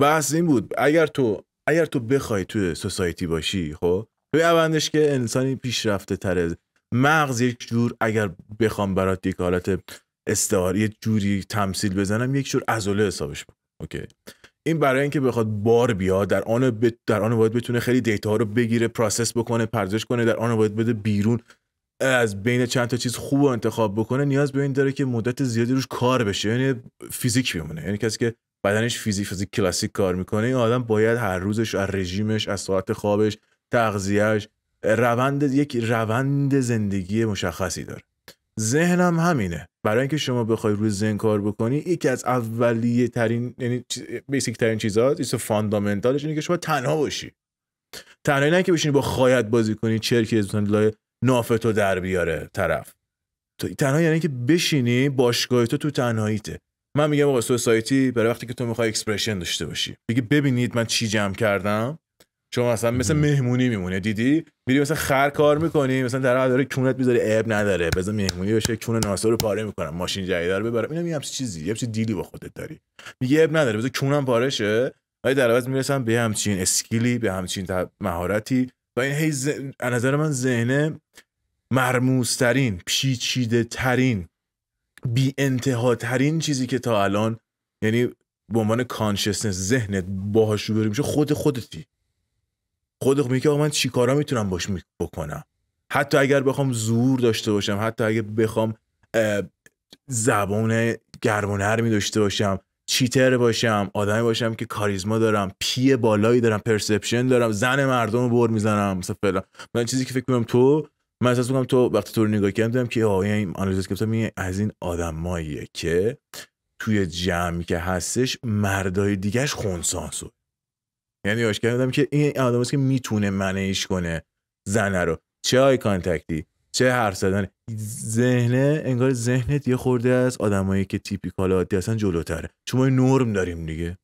بحث این بود اگر تو اگر تو بخوای تو سوسایتی باشی خب به اوندش که انسانی پیشرفته تره مغز یک جور اگر بخوام برات یک حالت استعاری جوری تمثیل بزنم یک جور ازوله حسابش بود اوکی این برای اینکه بخواد بار بیاد در آن در آن باید بتونه خیلی دیتا ها رو بگیره پروسس بکنه پردازش کنه در آن باید بده بیرون از بین چند تا چیز خوب انتخاب بکنه نیاز به این داره که مدت زیادی روش کار بشه یعنی فیزیک بمونه یعنی کسی که بدنش فیزیک فیزیک کلاسیک کار میکنه این آدم باید هر روزش از رژیمش از ساعت خوابش تغذیهش روند یک روند زندگی مشخصی داره ذهنم همینه برای اینکه شما بخوای روی ذهن کار بکنی یکی از اولیه ترین یعنی بیسیک ترین چیزها یه فاندامنتالش اینه که شما تنها باشی تنهایی نه که بشینی با خایت بازی کنی چرکی از لای نافتو در بیاره طرف تو تنها یعنی که بشینی باشگاه تو تو تنهاییته من میگم آقا سوسایتی برای وقتی که تو میخوای اکسپرشن داشته باشی بگی ببینید من چی جمع کردم شما مثلا مثل مهمونی میمونه دیدی میری مثلا خر کار میکنی مثلا در داره کونت میذاری عیب نداره بذار مهمونی بشه کون ناسا رو پاره میکنم ماشین جدید رو ببرم اینم یه چیزی یه دیلی با خودت داری میگه عیب نداره بذار کونم پاره شه ولی در عوض میرسم به همچین اسکیلی به همچین مهارتی و این هی ز... نظر من ذهنه مرموزترین پیچیده ترین بی انتها ترین چیزی که تا الان یعنی به عنوان کانشسنس ذهنت باهاش بریم میشه خود خودتی خود خود میگه من چیکارا میتونم باش بکنم حتی اگر بخوام زور داشته باشم حتی اگر بخوام زبان گرم و نرمی داشته باشم چیتر باشم آدمی باشم که کاریزما دارم پی بالایی دارم پرسپشن دارم زن مردم رو بر میزنم مثلا فلان من چیزی که فکر کنم تو من احساس میکنم تو وقتی تو رو نگاه کردم که آیا این آنالیز گفتم این از این آدماییه که توی جمعی که هستش مردای دیگهش خونسانسو یعنی آشکار کردم که این آدم که میتونه منیش کنه زنه رو چه آی کانتکتی چه حرف زدن ذهنه انگار ذهنت یه خورده از آدمایی که تیپیکال عادی هستن جلوتره چون ما نرم داریم دیگه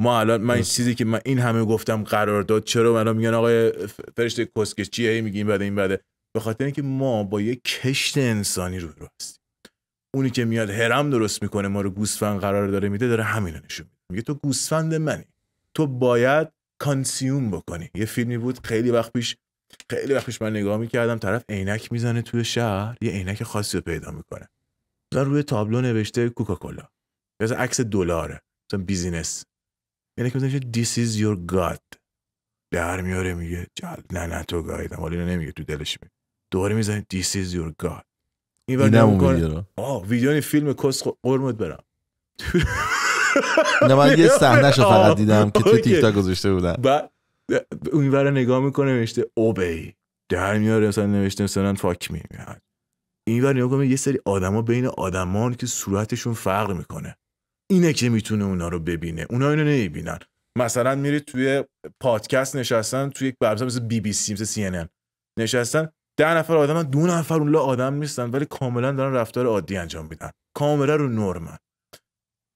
ما الان من این چیزی که من این همه گفتم قرار داد چرا من میگن آقای فرشته کسکش چیه میگین بعد این بعد به خاطر اینکه ما با یه کشت انسانی رو رو اونی که میاد هرم درست میکنه ما رو گوسفند قرار داره میده داره همین نشون میده میگه تو گوسفند منی تو باید کانسیوم بکنی یه فیلمی بود خیلی وقت پیش خیلی وقت پیش من نگاه میکردم طرف عینک میزنه توی شهر یه عینک خاصی رو پیدا میکنه مثلا روی تابلو نوشته کوکاکولا مثلا عکس دلاره مثلا بیزینس یعنی که مثلا this is your god در میاره میگه نه نه تو گایدم ولی نمیگه تو دلش میگه دوباره میزنه this is your god این ویدیو رو آه ویدیو فیلم کس قرمت برم نه من یه سحنه شو فقط دیدم که تو تیک تاک گذاشته بودن بعد اون برای نگاه میکنه نوشته اوبی در میاره مثلا نوشته مثلا فاک می این ور نگاه یه سری آدما بین آدمان که صورتشون فرق میکنه اینه که میتونه اونا رو ببینه اونا اینو نمیبینن مثلا میری توی پادکست نشستن توی یک برنامه مثل بی بی سی مثل سی ان نشستن ده نفر آدم دو نفر اون آدم نیستن ولی کاملا دارن رفتار عادی انجام میدن کاملا رو نرمن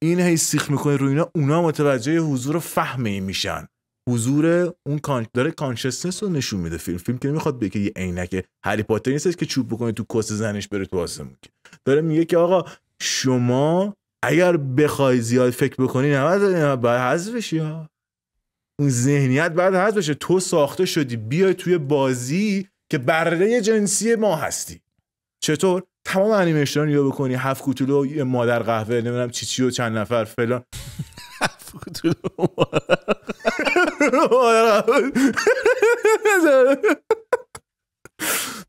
این هی سیخ میکنه روی اینا اونا متوجه حضور فهم این میشن حضور اون داره کانشسنس رو نشون میده فیلم فیلم که میخواد بگه یه عینک هری پاتر نیست که چوب بکنه تو کوس زنش بره تو آسمون داره میگه که آقا شما اگر بخوای زیاد فکر بکنی نه بعد حذف بشی اون ذهنیت بعد حذف بشه تو ساخته شدی بیای توی بازی که بره جنسی ما هستی چطور تمام انیمیشن رو بکنی هفت کوتولو یه مادر قهوه نمیدونم چی چی و چند نفر فلان هفت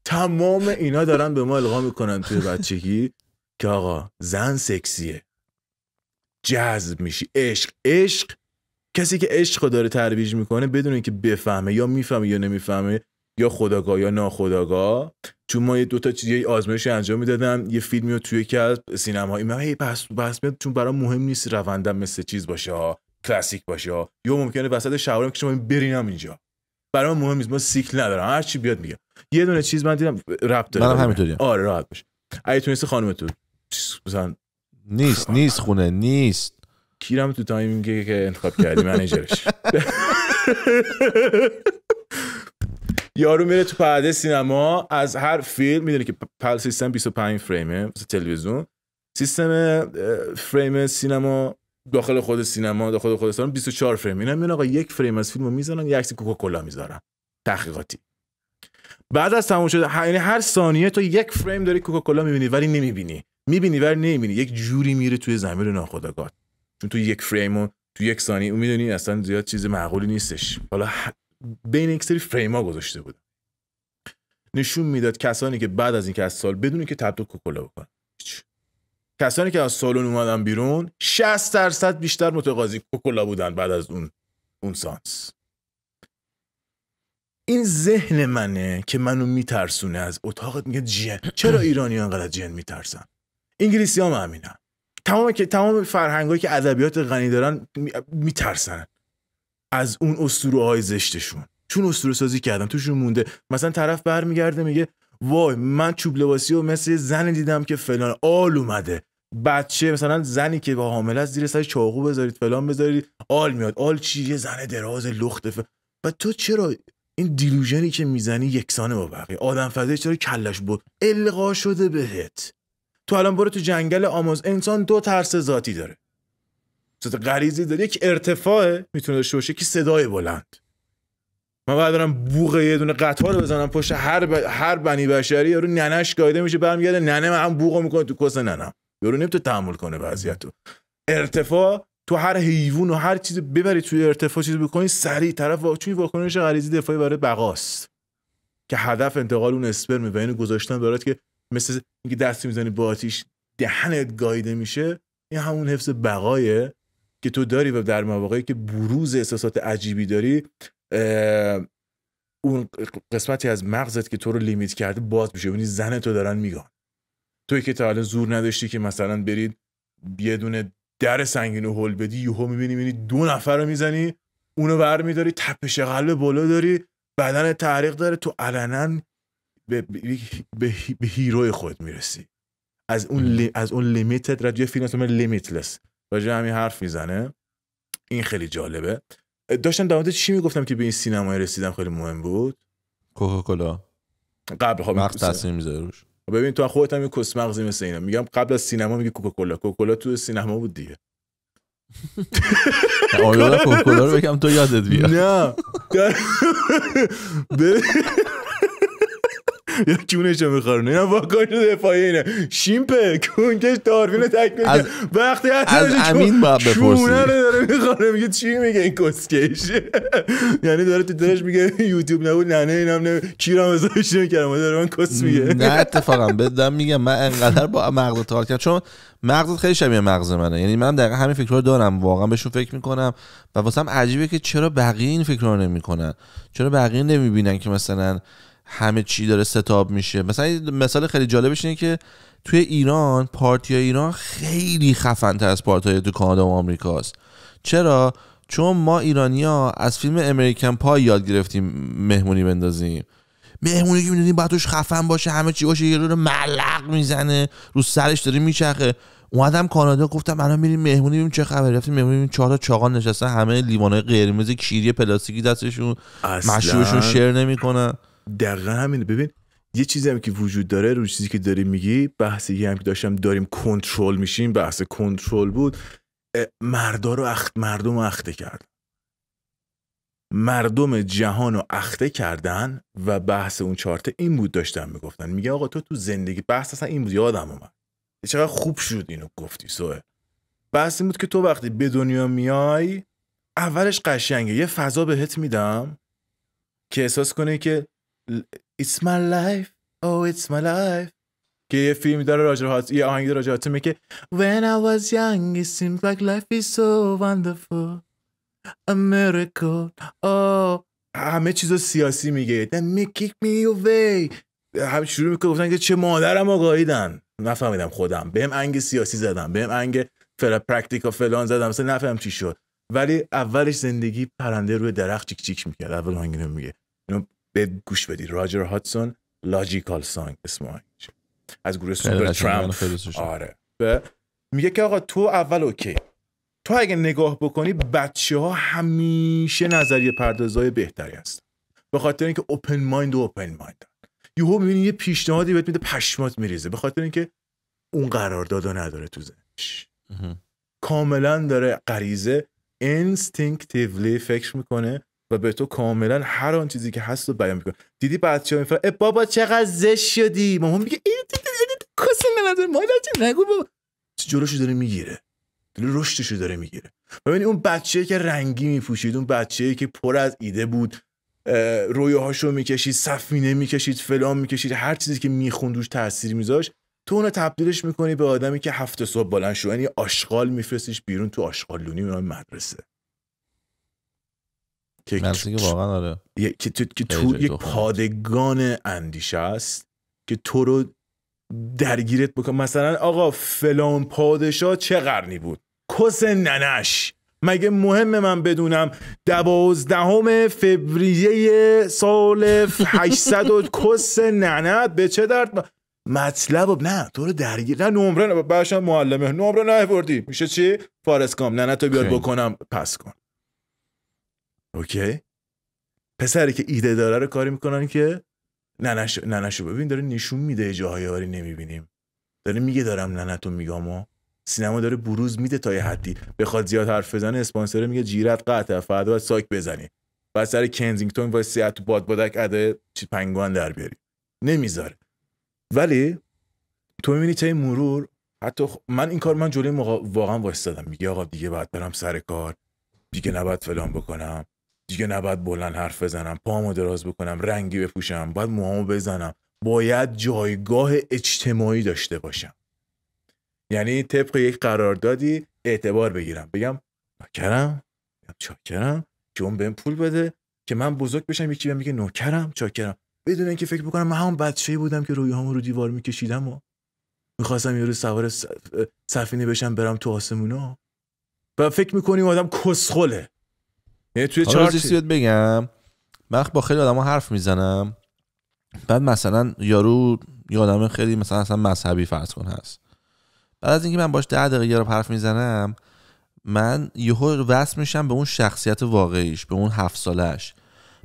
تمام اینا دارن به ما القا میکنن توی بچگی که آقا زن سکسیه جذب میشی عشق عشق کسی که عشق رو داره ترویج میکنه بدون اینکه بفهمه یا میفهمه یا نمیفهمه یا خداگاه یا ناخداگاه چون ما یه دو تا چیز یه آزمایش انجام میدادم یه فیلمی رو توی یکی از سینماهای من هی بس بس میاد چون برام مهم نیست روندم مثل چیز باشه ها کلاسیک باشه ها یا ممکنه وسط شوارم که شما برینم اینجا برام مهم نیست ما سیکل ندارم هر چی بیاد میگم یه دونه چیز من دیدم رپ داره منم همینطوری آره راحت باش اگه تونستی تو. مثلا نیست نیست خونه نیست کیرم تو تایمینگی که انتخاب کردی منیجرش یارو میره تو پرده سینما از هر فیلم میدونی که پل سیستم 25 فریمه مثل تلویزیون سیستم فریم سینما داخل خود سینما داخل خود سینما 24 فریم اینا میان آقا یک فریم از فیلمو میذارن یک عکس کوکاکولا میذارن تحقیقاتی بعد از تموم شده یعنی هر ثانیه تو یک فریم داری کوکاکولا میبینی ولی نمیبینی میبینی ولی نمیبینی یک جوری میره توی زمین ناخودآگاه چون تو یک فریم و تو یک ثانیه اون میدونی اصلا زیاد چیز معقولی نیستش حالا بین یک سری فریما گذاشته بودن نشون میداد کسانی که بعد از این که از سال بدون که تبدیل کوکولا بکنن کسانی که از سالون اومدن بیرون 60 درصد بیشتر متقاضی کوکولا بودن بعد از اون اون سانس این ذهن منه که منو میترسونه از اتاقت میگه جن چرا ایرانی انقدر جن میترسن انگلیسی هم همینن تمام که تمام فرهنگایی که ادبیات غنی دارن میترسن از اون اسطوره های زشتشون چون اسطوره سازی کردم توشون مونده مثلا طرف برمیگرده میگه وای من چوب لباسی و مثل زن دیدم که فلان آل اومده بچه مثلا زنی که با حامله از زیر سر چاقو بذارید فلان بذارید آل میاد آل چیه زن دراز لخت و تو چرا این دیلوژنی که میزنی یکسانه با بقیه آدم فضایی چرا کلش بود القا شده بهت تو الان برو تو جنگل آماز انسان دو ترس ذاتی داره تو غریزی داری یک ارتفاع میتونه داشته باشه که صدای بلند من بعد برم بوغه یه دونه قطار بزنم پشت هر ب... هر بنی بشری یارو ننش گایده میشه برمیگرده ننه من هم بوق میکنه تو کس ننم یارو نمیتونه تحمل کنه وضعیتو ارتفاع تو هر حیوان و هر چیزی ببری توی ارتفاع چیز بکنی سریع طرف وا... چون واکنش غریزی دفاعی برای بقاست که هدف انتقال اون اسپرم و اینو گذاشتن برات که مثل اینکه دست میزنی با آتیش دهنت گایده میشه این همون حفظ بقایه که تو داری و در مواقعی که بروز احساسات عجیبی داری اون قسمتی از مغزت که تو رو لیمیت کرده باز میشه یعنی زن تو دارن میگن توی که تا حالا زور نداشتی که مثلا برید یه دونه در سنگین و هل بدی یهو میبینی میبینی دو نفر رو میزنی اونو برمیداری تپش قلب بالا داری بدن تحریق داره تو علنا به, به, به, به هیروی خود میرسی از اون از اون لیمیتد رد فیلم لیمیتلس راجع همین حرف میزنه این خیلی جالبه داشتم در چی میگفتم که به این سینمای رسیدم خیلی مهم بود کوکاکولا قبل خب مغز تاثیر میذاره خب ببین تو خودت هم کس مغزی مثل اینا میگم قبل از سینما میگه کوکاکولا کوکاکولا تو سینما بود دیگه آیا کوکاکولا رو بگم تو یادت بیاد نه یا جونش رو میخورن اینا واکنش دفاعی اینه شیمپه کونکش داروین رو تکمیل از... وقتی از امین باید بپرسی داره میخوره میگه چی میگه این کسکش یعنی داره تو دلش میگه یوتیوب نبود نه نه اینم نه کی را مزاحش نمیکرم داره من کس میگه نه اتفاقا بدم میگم من انقدر با مغز تار کردم چون مغزت خیلی شبیه مغز منه یعنی من دقیقا همین فکر رو دارم واقعا بهشون فکر میکنم و واسم عجیبه که چرا بقیه این فکر رو نمیکنن چرا بقیه نمیبینن که مثلا همه چی داره ستاب میشه مثلا مثال خیلی جالبش اینه که توی ایران پارتی ایران خیلی خفن تر از پارتی تو کانادا و آمریکاست چرا چون ما ایرانی ها از فیلم امریکن پای یاد گرفتیم مهمونی بندازیم مهمونی که میدونیم باید توش خفن باشه همه چی باشه یه رو ملق میزنه رو سرش داره میچرخه اومدم کانادا گفتم الان میریم مهمونی ببینیم چه خبر رفتیم مهمونی چهار تا چاقان نشستن همه لیوانای قرمز کیری پلاستیکی دستشون مشروبشون شیر نمیکنن دقیقا همینه ببین یه چیزی هم که وجود داره روی چیزی که داری میگی یه هم که داشتم داریم کنترل میشیم بحث کنترل بود مردا رو اخت مردم رو اخته کرد مردم جهان رو اخته کردن و بحث اون چارته این بود داشتم میگفتن میگه آقا تو تو زندگی بحث اصلا این بود یادم اومد چقدر خوب شد اینو گفتی سوه بحث این بود که تو وقتی به دنیا میای اولش قشنگه یه فضا بهت میدم که احساس کنه که It's my life, oh it's my life که یه فیلم داره راجع هات یه آهنگ داره راجع میگه When I was young it seemed like life is so wonderful A miracle oh همه چیزو سیاسی میگه Then me kick me away هم شروع میکنه گفتن که چه مادرم آقاییدن نفهمیدم خودم بهم انگ سیاسی زدم بهم انگ فلا پرکتیکا فلان زدم مثلا نفهم چی شد ولی اولش زندگی پرنده روی درخت چیک چیک میکرد اول آهنگ میگه به گوش بدی راجر هاتسون لاجیکال سانگ اسم از گروه سوپر ترامپ آره میگه که آقا تو اول اوکی تو اگه نگاه بکنی بچه ها همیشه نظریه پردازای بهتری هست به خاطر اینکه اوپن مایند و اوپن مایند یهو میبینی یه پیشنهادی بهت میده پشمات میریزه به خاطر اینکه اون رو نداره تو ذهنش کاملا داره غریزه انستینکتیولی فکر میکنه و به تو کاملا هر آن چیزی که هست رو بیان میکنه دیدی بچه ها میفرن بابا چقدر زش شدی مامان میگه این کسی نمیدونه مادر چه نگو بابا جلوشو داره میگیره داره رشدشو داره میگیره ببین اون بچه که رنگی میپوشید اون بچه که پر از ایده بود رویاهاشو میکشید سفینه میکشید فلان میکشید هر چیزی که میخوند روش تاثیر میذاشت تو اونو تبدیلش میکنی به آدمی که هفت صبح بلند شو یعنی آشغال میفرستیش بیرون تو آشغالونی میای مدرسه که واقعا آره. که تو, یک پادگان اندیشه است که تو رو درگیرت بکن مثلا آقا فلان پادشاه چه قرنی بود کس ننش مگه مهم من بدونم دوازدهم فوریه سال 800 کس ننت به چه درد مطلب نه تو رو درگیر نه نمره نه معلمه نمره نه بردی میشه چی فارس کام ننت بیار بکنم پس کن اوکی پسری که ایده داره رو کاری میکنن که ننش ننشو ببین داره نشون میده جاهای آری نمیبینیم داره میگه دارم ننتو میگم سینما داره بروز میده تا یه حدی بخواد زیاد حرف بزنه اسپانسر میگه جیرت قطع فردا باید ساک بزنی بعد سر کنزینگتون وای سیات تو باد بادک اده چی پنگوان در بیاری نمیذاره ولی تو میبینی چه مرور حتی من این کار من جلوی مقا... واقعا وایستادم میگه آقا دیگه بعد برم سر کار دیگه نباید فلان بکنم دیگه نباید بلند حرف بزنم پامو دراز بکنم رنگی بپوشم باید موهامو بزنم باید جایگاه اجتماعی داشته باشم یعنی طبق یک قراردادی اعتبار بگیرم بگم نوکرم چاکرم که اون بهم پول بده که من بزرگ بشم یکی بهم میگه نوکرم چاکرم بدون اینکه فکر بکنم من همون بچه‌ای بودم که رویهامو رو دیوار میکشیدم و میخواستم یه روز سوار سفینه بشم برم تو آسمونا و فکر میکنیم آدم کسخله یعنی توی بگم من خب با خیلی ها حرف میزنم بعد مثلا یارو یه آدم خیلی مثلا اصلا مذهبی فرض کن هست بعد از اینکه من باش ده دقیقه یارو حرف میزنم من یهو وصل میشم به اون شخصیت واقعیش به اون هفت سالش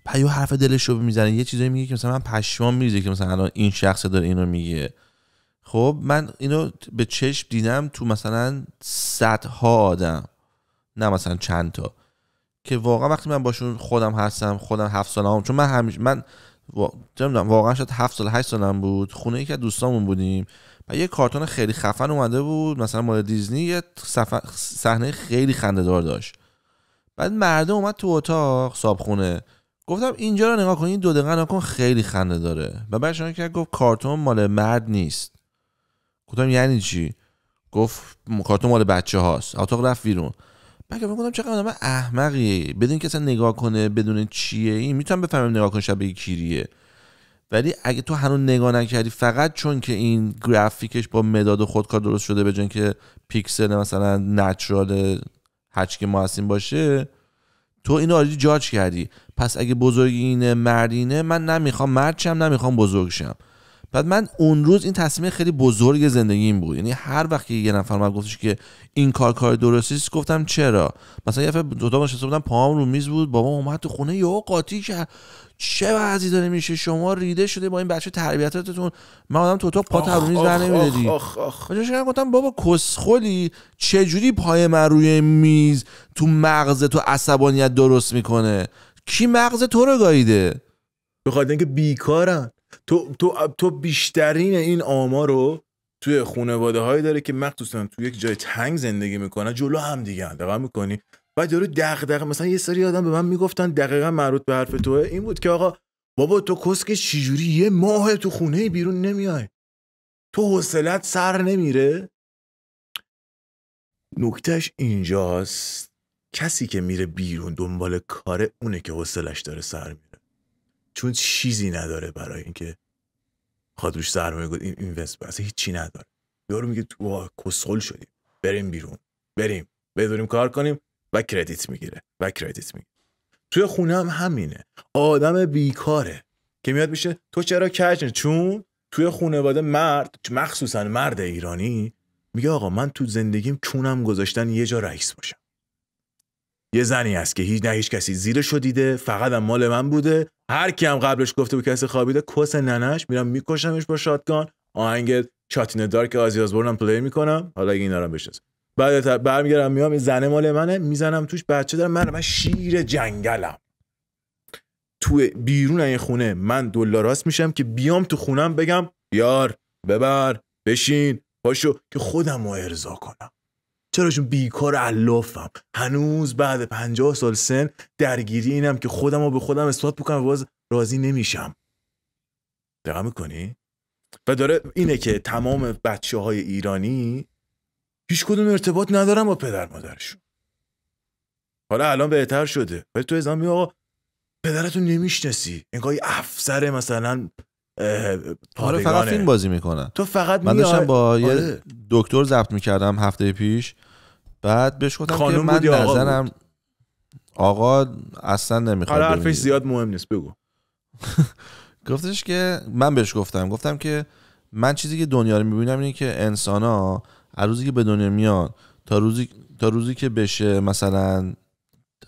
پیو یه حرف دلش رو میزنه یه چیزایی میگه که مثلا من پشمام میریزه که مثلا این شخص داره اینو میگه خب من اینو به چشم دیدم تو مثلا صدها آدم نه مثلا چند تا که واقعا وقتی من باشون خودم هستم خودم هفت هم چون من همیشه من نمیدونم واقعا شاید هفت سال هشت سالم بود خونه یکی از دوستامون بودیم و یه کارتون خیلی خفن اومده بود مثلا مال دیزنی یه صحنه خیلی خنده دار داشت بعد مردم اومد تو اتاق صابخونه گفتم اینجا رو نگاه کن این دو دقیقه نگاه کن خیلی خنده داره و بعد شما که گفت کارتون مال مرد نیست گفتم یعنی چی گفت کارتون مال بچه هاست اتاق رفت بیرون مگه فکر کنم چقدر آدم احمقی بدون که اصلا نگاه کنه بدون چیه این میتونم بفهمم نگاه کنه شبیه کیریه ولی اگه تو هنوز نگاه نکردی فقط چون که این گرافیکش با مداد و خودکار درست شده به که پیکسل مثلا نچرال ما هستیم باشه تو اینو آریدی جاج کردی پس اگه بزرگ اینه مردینه من نمیخوام مرد شم نمیخوام بزرگ شم بعد من اون روز این تصمیم خیلی بزرگ زندگیم بود یعنی هر وقت که یه نفر من گفتش که این کار کار درستی است گفتم چرا مثلا یه دفعه دو تا نشسته بودم پاهم رو میز بود بابا اومد تو خونه یهو قاطی کرد چه وضعی داره میشه شما ریده شده با این بچه تربیتاتتون من آدم تو تو پا ترونیز در نمیدی گفتم بابا کسخلی چه جوری پای من روی میز تو مغز تو عصبانیت درست میکنه کی مغز تو رو گاییده به اینکه بیکارن تو, تو, تو بیشترین این آما رو توی خانواده هایی داره که مخصوصا توی یک جای تنگ زندگی میکنه جلو هم دیگه دقیقا میکنی و دق دغدغه مثلا یه سری آدم به من میگفتن دقیقا مربوط به حرف توه این بود که آقا بابا تو کسک چجوری یه ماه تو خونه بیرون نمیای تو حوصلت سر نمیره نکتهش اینجاست کسی که میره بیرون دنبال کاره اونه که حوصلش داره سر میره چون چیزی نداره برای اینکه خواهد روش سرمایه گذاری اینوست بر هیچی نداره یارو میگه تو کسخل شدی بریم بیرون بریم بدونیم کار کنیم و کردیت میگیره و کردیت میگیره توی خونه هم همینه آدم بیکاره که میاد میشه تو چرا کج چون توی خانواده مرد مخصوصا مرد ایرانی میگه آقا من تو زندگیم چونم گذاشتن یه جا رئیس باشم یه زنی هست که هیچ نه هیچ کسی زیر دیده فقط هم مال من بوده هر کی هم قبلش گفته بود کسی خوابیده کس ننش میرم میکشمش با شاتگان آهنگ چاتین که آزی آزبورن هم پلی میکنم حالا اگه این دارم بشناس بعد برمیگردم میام این زنه مال منه میزنم توش بچه دارم من من شیر جنگلم تو بیرون این خونه من دلاراست میشم که بیام تو خونم بگم یار ببر بشین پاشو که خودم رو ارضا کنم چرا بیکار علافم هنوز بعد 50 سال سن درگیری اینم که خودم رو به خودم اثبات بکنم و باز راضی نمیشم دقیقه میکنی؟ و داره اینه که تمام بچه های ایرانی هیچ کدوم ارتباط ندارم با پدر مادرشون حالا الان بهتر شده ولی تو ازامی آقا پدرتو نمیشناسی انگار افسر مثلا آره فقط فیلم بازی میکنن تو فقط من داشتم با یه آره. دکتر ضبط میکردم هفته پیش بعد بهش گفتم که من نظرم آقا اصلا نمیخواد حرفش زیاد مهم نیست بگو گفتش که من بهش گفتم گفتم که من چیزی که دنیا رو میبینم اینه که انسان ها از روزی که به دنیا میان تا روزی تا روزی که بشه مثلا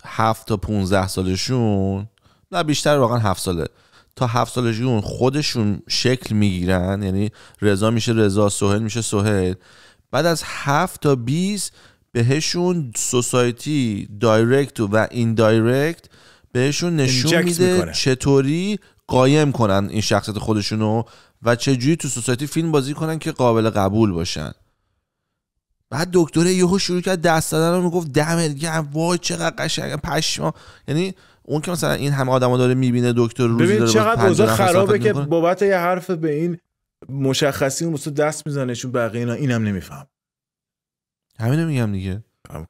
هفت تا 15 سالشون نه بیشتر واقعا هفت ساله تا هفت سال اون خودشون شکل میگیرن یعنی رضا میشه رضا سهل میشه سهل بعد از هفت تا 20 بهشون سوسایتی دایرکت و این دایرکت بهشون نشون میده چطوری قایم کنن این شخصیت خودشونو و چجوری تو سوسایتی فیلم بازی کنن که قابل قبول باشن بعد دکتره یهو شروع کرد دست دادن رو میگفت دمت گرم وای چقدر قشنگ پشما یعنی اون که مثلا این همه آدما داره میبینه دکتر روزی ببین چقدر اوضاع خرابه که بابت یه حرف به این مشخصی اون دست میزنه چون بقیه اینا اینم نمیفهم همینو میگم دیگه هم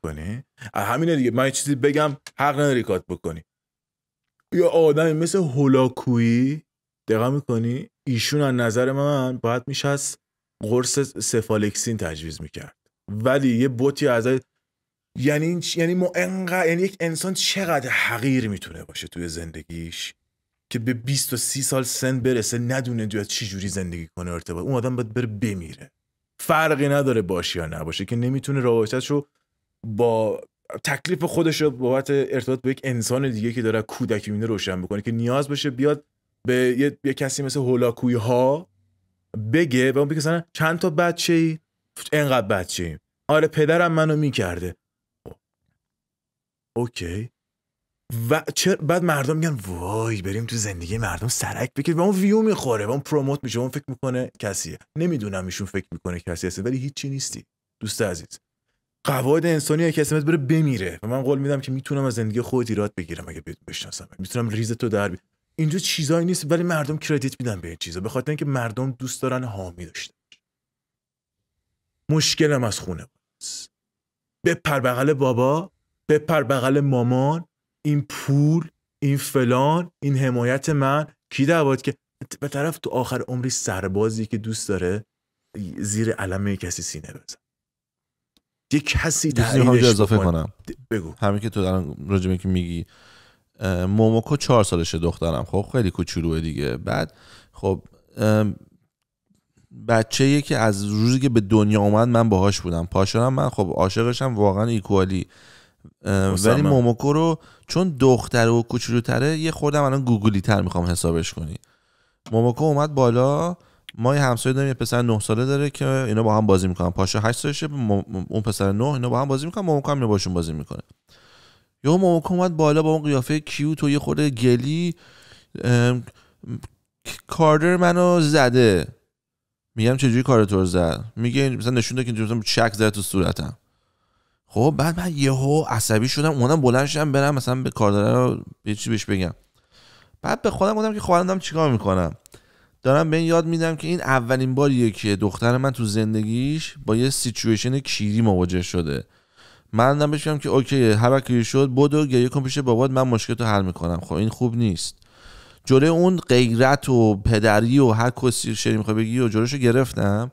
همینه دیگه من چیزی بگم حق نداری کات بکنی یا آدمی مثل هولاکویی دقیقا میکنی ایشون از نظر من باید میشه از قرص سفالکسین تجویز میکرد ولی یه بوتی از یعنی یعنی ما انقدر یعنی یک انسان چقدر حقیر میتونه باشه توی زندگیش که به 20 تا 30 سال سن برسه ندونه دوید چی جوری زندگی کنه ارتباط اون آدم باید بره بمیره فرقی نداره باشه یا نباشه که نمیتونه رو با تکلیف خودش رو بابت ارتباط با یک انسان دیگه که داره کودکی مینه روشن بکنه که نیاز باشه بیاد به یه, کسی مثل هولاکوی ها بگه و اون بگه چند تا بچه ای انقدر بچه آره پدرم منو میکرده اوکی و چرا بعد مردم میگن وای بریم تو زندگی مردم سرک بکش و اون ویو میخوره و اون پروموت میشه اون فکر میکنه کسیه نمیدونم ایشون فکر میکنه کسی هست ولی هیچی نیستی دوست عزیز قواعد انسانی که کسی بره بمیره و من قول میدم که میتونم از زندگی خودی ایراد بگیرم اگه بشناسم میتونم ریز تو در بی... اینجا چیزایی نیست ولی مردم کردیت میدن به این چیزا به خاطر اینکه مردم دوست دارن حامی داشته مشکلم از خونه بپر بغل بابا بپر بغل مامان این پول این فلان این حمایت من کی دعوت که به طرف تو آخر عمری سربازی که دوست داره زیر علم کسی سینه بزن یه کسی تعریفش اضافه کنم بگو همین که تو الان راجبه که میگی موموکو چهار سالشه دخترم خب خیلی کوچولوه دیگه بعد خب بچه که از روزی که به دنیا اومد من باهاش بودم پاشانم من خب عاشقشم واقعا ایکوالی ولی موموکو رو چون دختر و کوچولوتره یه خوردم الان گوگلی تر میخوام حسابش کنی موموکو اومد بالا ما یه همسایه داریم یه پسر 9 ساله داره که اینا با هم بازی میکنن پاشا 8 سالشه اون پسر 9 اینا با هم بازی میکنن موموکو هم باشون بازی میکنه یا موموکو اومد بالا با اون قیافه کیوت و یه خورده گلی کاردر منو زده میگم چجوری کار زد میگه مثلا نشون که مثلا چک تو صورتم خب بعد من یهو عصبی شدم اونم بلند شدم برم مثلا به کاردار رو یه چی بهش بگم بعد به خودم گفتم که خواهرم خب، چیکار میکنم دارم به این یاد میدم که این اولین باریه که دختر من تو زندگیش با یه سیچویشن کیری مواجه شده من دارم بهش که اوکی هر وقت شد بودو گریه کن پیش بابات من مشکل رو حل میکنم خب این خوب نیست جوره اون غیرت و پدری و هر کسی شری میخوای بگی و جلوشو گرفتم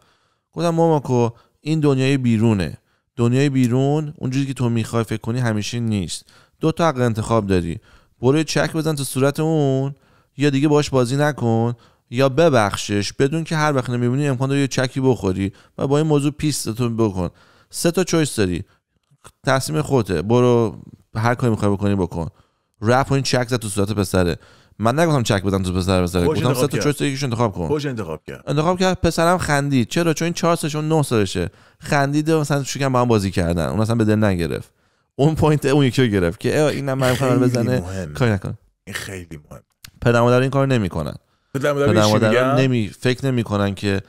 گفتم ماماکو این دنیای بیرونه دنیای بیرون اونجوری که تو میخوای فکر کنی همیشه نیست دو تا حق انتخاب داری برو چک بزن تو صورت اون یا دیگه باش بازی نکن یا ببخشش بدون که هر وقت نمیبینی امکان داری یه چکی بخوری و با این موضوع پیستتون بکن سه تا چویس داری تصمیم خودته برو هر کاری میخوای بکنی بکن رپ و این چک زد تو صورت پسره من نگفتم چک بدم تو پسر بزنه گفتم سه تا چویس یکیش انتخاب کن خوش انتخاب کرد انتخاب کرد پسرم خندید چرا چون این 4 سالشه 9 سالشه خندید و مثلا شو با هم بازی کردن اون اصلا به دل نگرفت اون پوینت اون یکی رو گرفت که اینم من کار بزنه کاری نکن این خیلی مهم پدر مادر این کار نمیکنن پدر مادر نمی فکر نمیکنن که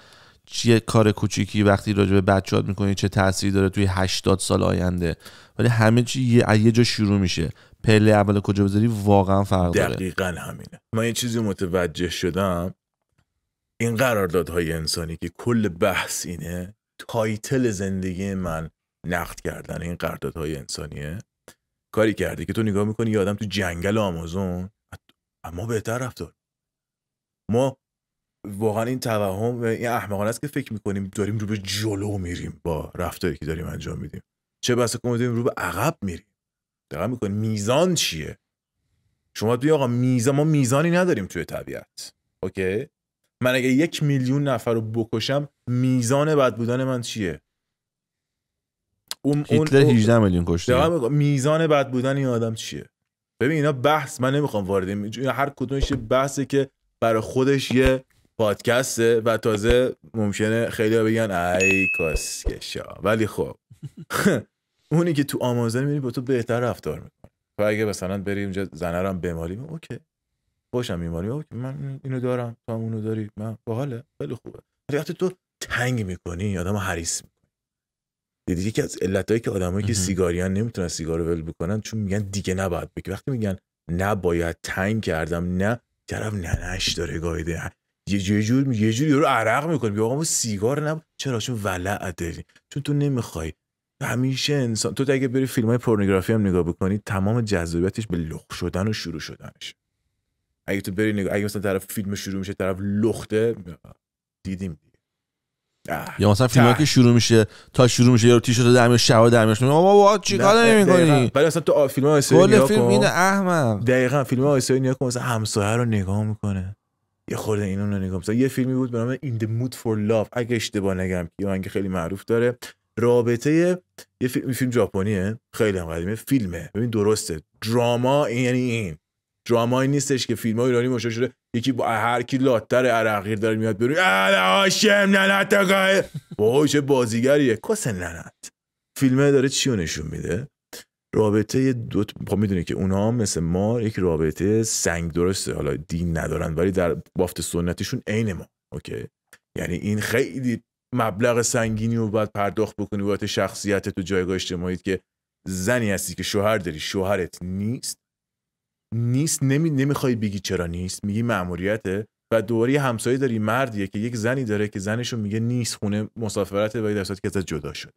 چیه کار کوچیکی وقتی راجع به بچه‌هات میکنی چه تأثیری داره توی 80 سال آینده ولی همه چی یه جا شروع میشه پله اول کجا بذاری واقعا فرق داره دقیقا همینه من یه چیزی متوجه شدم این قراردادهای انسانی که کل بحث اینه تایتل زندگی من نقد کردن این قراردادهای انسانیه کاری کرده که تو نگاه میکنی یه آدم تو جنگل آمازون اما بهتر رفتار ما واقعا این توهم و این احمقانه است که فکر میکنیم داریم رو به جلو میریم با رفتاری که داریم انجام میدیم چه بسا که رو به عقب میریم دقیق میزان چیه شما بیا آقا میزان ما میزانی نداریم توی طبیعت اوکی من اگه یک میلیون نفر رو بکشم میزان بد بودن من چیه اون هیتلر 18 میلیون کشته میزان بد بودن این آدم چیه ببین اینا بحث من نمیخوام وارد این هر کدومش بحثه که برای خودش یه پادکسته و تازه ممکنه خیلی بگن ای کاسکشا ولی خب اونی که تو آمازون میری با تو بهتر رفتار میکنه تو اگه مثلا بری اونجا زنه رو بمالی اوکی باشم میمالی اوکی من اینو دارم تو هم اونو داری من باحاله خیلی خوبه ولی وقتی تو تنگ میکنی آدمو حریص میکنی دیدی یکی از علتایی که آدمایی که سیگاریان نمیتونن سیگارو ول بکنن چون میگن دیگه نباید بکی وقتی میگن نباید تنگ کردم نه طرف ننش داره گایده یه جور یه جوری رو عرق میکنی بیا آقا سیگار نه چرا چون ولع داری چون تو نمیخوای همیشه انسان تو اگه بری فیلم های پورنوگرافی هم نگاه بکنی تمام جذابیتش به لخ شدن و شروع شدنش اگه تو بری نگاه اگه مثلا طرف فیلم شروع میشه طرف لخته دیدیم یا مثلا فیلم که شروع میشه تا شروع میشه یارو تیشرت در میاد شلوار در میاد بابا چی چیکار نمی کنی ولی اصلا تو فیلم های کل فیلم اینه احمق دقیقاً فیلم های سری نیا مثلا همسایه رو نگاه میکنه یه خورده اینو رو نگاه مثلا یه فیلمی بود به نام این the mood for love اگه اشتباه نگم که آهنگ خیلی معروف داره رابطه یه فیلم, فیلم ژاپنیه خیلی هم قدیمه فیلمه ببین درسته دراما این یعنی این درامایی نیستش که فیلم ایرانی مشهور شده یکی با هر کی لاتر عرقیر داره میاد بروی ننت بازیگریه کس ننت فیلمه داره چی نشون میده رابطه دو خب میدونی که اونها مثل ما یک رابطه سنگ درسته حالا دین ندارن ولی در بافت سنتیشون عین ما اوکی یعنی این خیلی مبلغ سنگینی رو باید پرداخت بکنی باید شخصیت تو جایگاه اجتماعیت که زنی هستی که شوهر داری شوهرت نیست نیست نمی... نمیخوای بگی چرا نیست میگی معمولیته و دوباره یه همسایه داری مردیه که یک زنی داره که زنشو میگه نیست خونه مسافرته و در که ازت جدا شد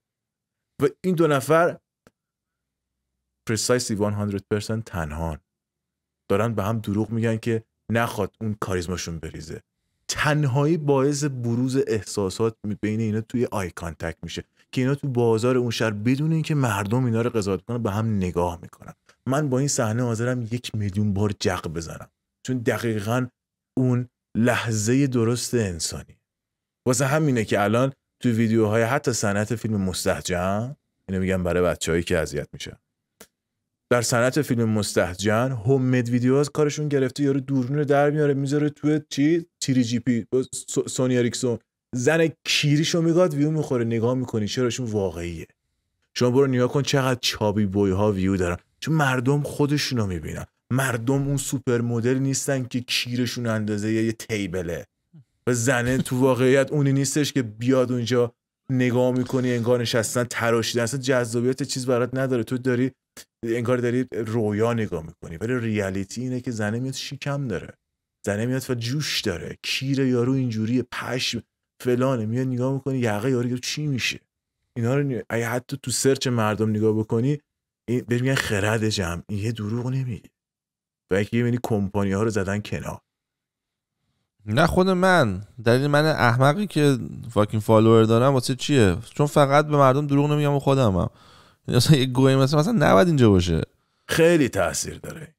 و این دو نفر precisely 100% تنها دارن به هم دروغ میگن که نخواد اون کاریزماشون بریزه تنهایی باعث بروز احساسات بین اینا توی آی کانتکت میشه که اینا تو بازار اون شهر بدون اینکه مردم اینا رو قضاوت کنن به هم نگاه میکنن من با این صحنه حاضرم یک میلیون بار جق بزنم چون دقیقا اون لحظه درست انسانی واسه همینه که الان تو ویدیوهای حتی صنعت فیلم مستحجم اینو میگم برای بچههایی که اذیت میشه در صنعت فیلم مستهجن هوم ویدیو ویدیوز کارشون گرفته یارو دورون رو در میاره میذاره تو چی تیری جی پی سونی اریکسون زن کیریشو میگاد ویو میخوره نگاه میکنی چراشون واقعیه شما برو نگاه کن چقدر چابی بوی ها ویو دارن چون مردم خودشونو میبینن مردم اون سوپر مدل نیستن که کیرشون اندازه یه تیبله و زنه تو واقعیت اونی نیستش که بیاد اونجا نگاه میکنی انگار نشستن تراشیدن اصلا جذابیت چیز برات نداره تو داری کار داری رویا نگاه میکنی ولی ریالیتی اینه که زنه میاد شیکم داره زنه میاد و جوش داره کیر یارو اینجوری پشم فلانه میاد نگاه میکنی یقه یارو چی میشه اینا رو اگه حتی تو سرچ مردم نگاه بکنی این بهش میگن خرد جمع این یه دروغ نمیگه و اینکه یعنی کمپانی ها رو زدن کنار نه خود من دلیل من احمقی که فاکین فالوور دارم واسه چیه چون فقط به مردم دروغ نمیگم و خودمم مثلا یه گوی مثلا مثلا نباید اینجا باشه خیلی تاثیر داره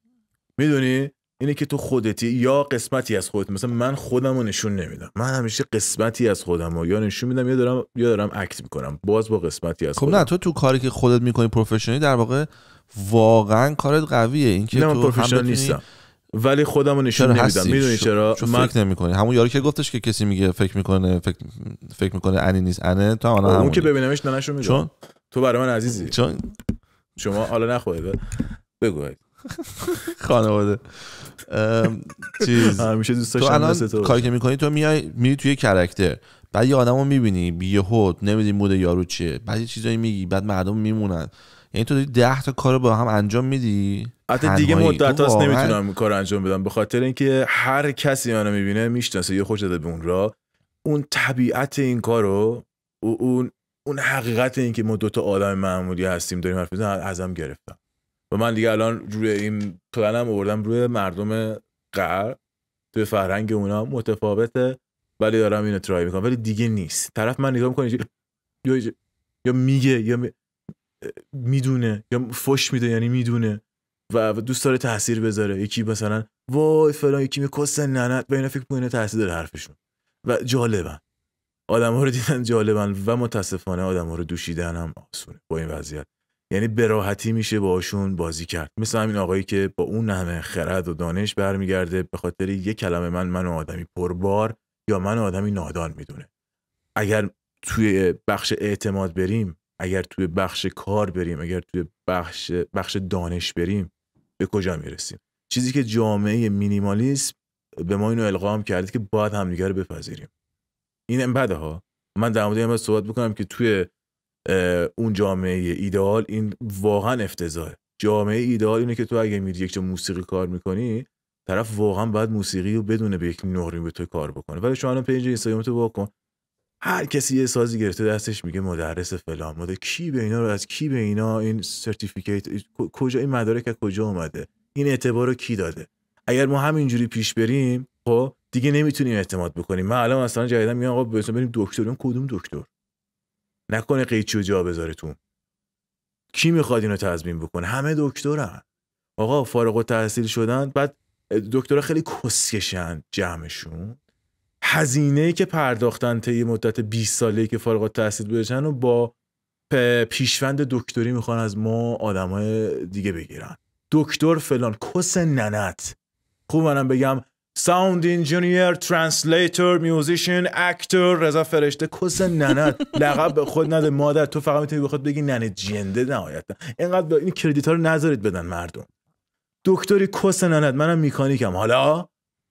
میدونی اینه که تو خودتی یا قسمتی از خودت مثلا من خودم نشون نمیدم من همیشه قسمتی از خودم یا نشون میدم یا دارم یا دارم اکت میکنم باز با قسمتی از خب خودم نه تو تو کاری که خودت میکنی پروفشنالی در واقع واقعا کارت قویه اینکه تو پروفشنال نیستم ولی خودم رو نشون نمیدم میدونی چرا شو من... فکر نمیکنی همون یاری که گفتش که کسی میگه فکر میکنه فکر, فکر میکنه انی نیست انه تو خب، اون که ببینمش نشون میدم چون تو برای من عزیزی چون شما حالا نخواهید بگو خانواده چیز همیشه تو الان کاری که میکنی تو میای میری توی کرکتر بعد یه آدمو میبینی خود نمیدونی مود یارو چیه بعد یه چیزایی میگی بعد مردم میمونن یعنی تو داری 10 تا کار با هم انجام میدی حتی دیگه مدت هاست نمیتونم کار انجام بدم به خاطر اینکه هر کسی منو میبینه میشناسه یه خوش داده به اون را اون طبیعت این کارو اون اون حقیقت این که ما دوتا آدم معمولی هستیم داریم حرف ازم گرفتم و من دیگه الان روی این پلنم آوردم روی مردم غرب توی فرهنگ اونا متفاوته ولی دارم اینو ترای میکنم ولی دیگه نیست طرف من نگاه میکنه یا, میگه یا میدونه یا فش میده یعنی میدونه و دوست داره تاثیر بذاره یکی مثلا وای فلان یکی میکسه ننت و اینا فکر میکنه تاثیر داره حرفشون و جالبه. آدم ها رو دیدن جالبن و متاسفانه آدم ها رو دوشیدن هم آسونه با این وضعیت یعنی براحتی میشه باشون بازی کرد مثل همین آقایی که با اون همه خرد و دانش برمیگرده به خاطر یه کلمه من من آدمی پربار یا من آدمی نادان میدونه اگر توی بخش اعتماد بریم اگر توی بخش کار بریم اگر توی بخش, بخش دانش بریم به کجا میرسیم چیزی که جامعه مینیمالیسم به ما اینو القام کرده که باید همدیگه رو بپذیریم این بعد ها من در مورد صحبت بکنم که توی اون جامعه ایدئال این واقعا افتضاحه جامعه ایدئال اینه که تو اگه میری یک موسیقی کار میکنی طرف واقعا باید موسیقی رو بدونه به یک نوری به تو کار بکنه ولی شما الان پیج اینستاگرام تو واکن هر کسی یه سازی گرفته دستش میگه مدرس فلان مده کی به اینا رو از کی به اینا این سرتیفیکیت کجا این مدارک کجا اومده این اعتبار رو کی داده اگر ما همینجوری پیش بریم خب دیگه نمیتونیم اعتماد بکنیم من الان اصلا جدیدا میگم آقا بزن بریم دکتر کدوم دکتر نکنه قیچی و جا بذاره کی میخواد اینو تضمین بکنه همه دکترن آقا فارغ تحصیل شدن بعد دکترها خیلی کسکشن جمعشون هزینه که پرداختن طی مدت 20 ساله که فارغ التحصیل بشن و با پیشوند دکتری میخوان از ما آدمای دیگه بگیرن دکتر فلان کس ننت خوب منم بگم ساوند انجینیر ترانسلیتر میوزیشن اکتر رضا فرشته کس ننت لقب به خود نده مادر تو فقط میتونی به خود بگی ننه جنده نهایتا اینقدر این کردیت ها رو نذارید بدن مردم دکتری کس ننت منم میکانیکم حالا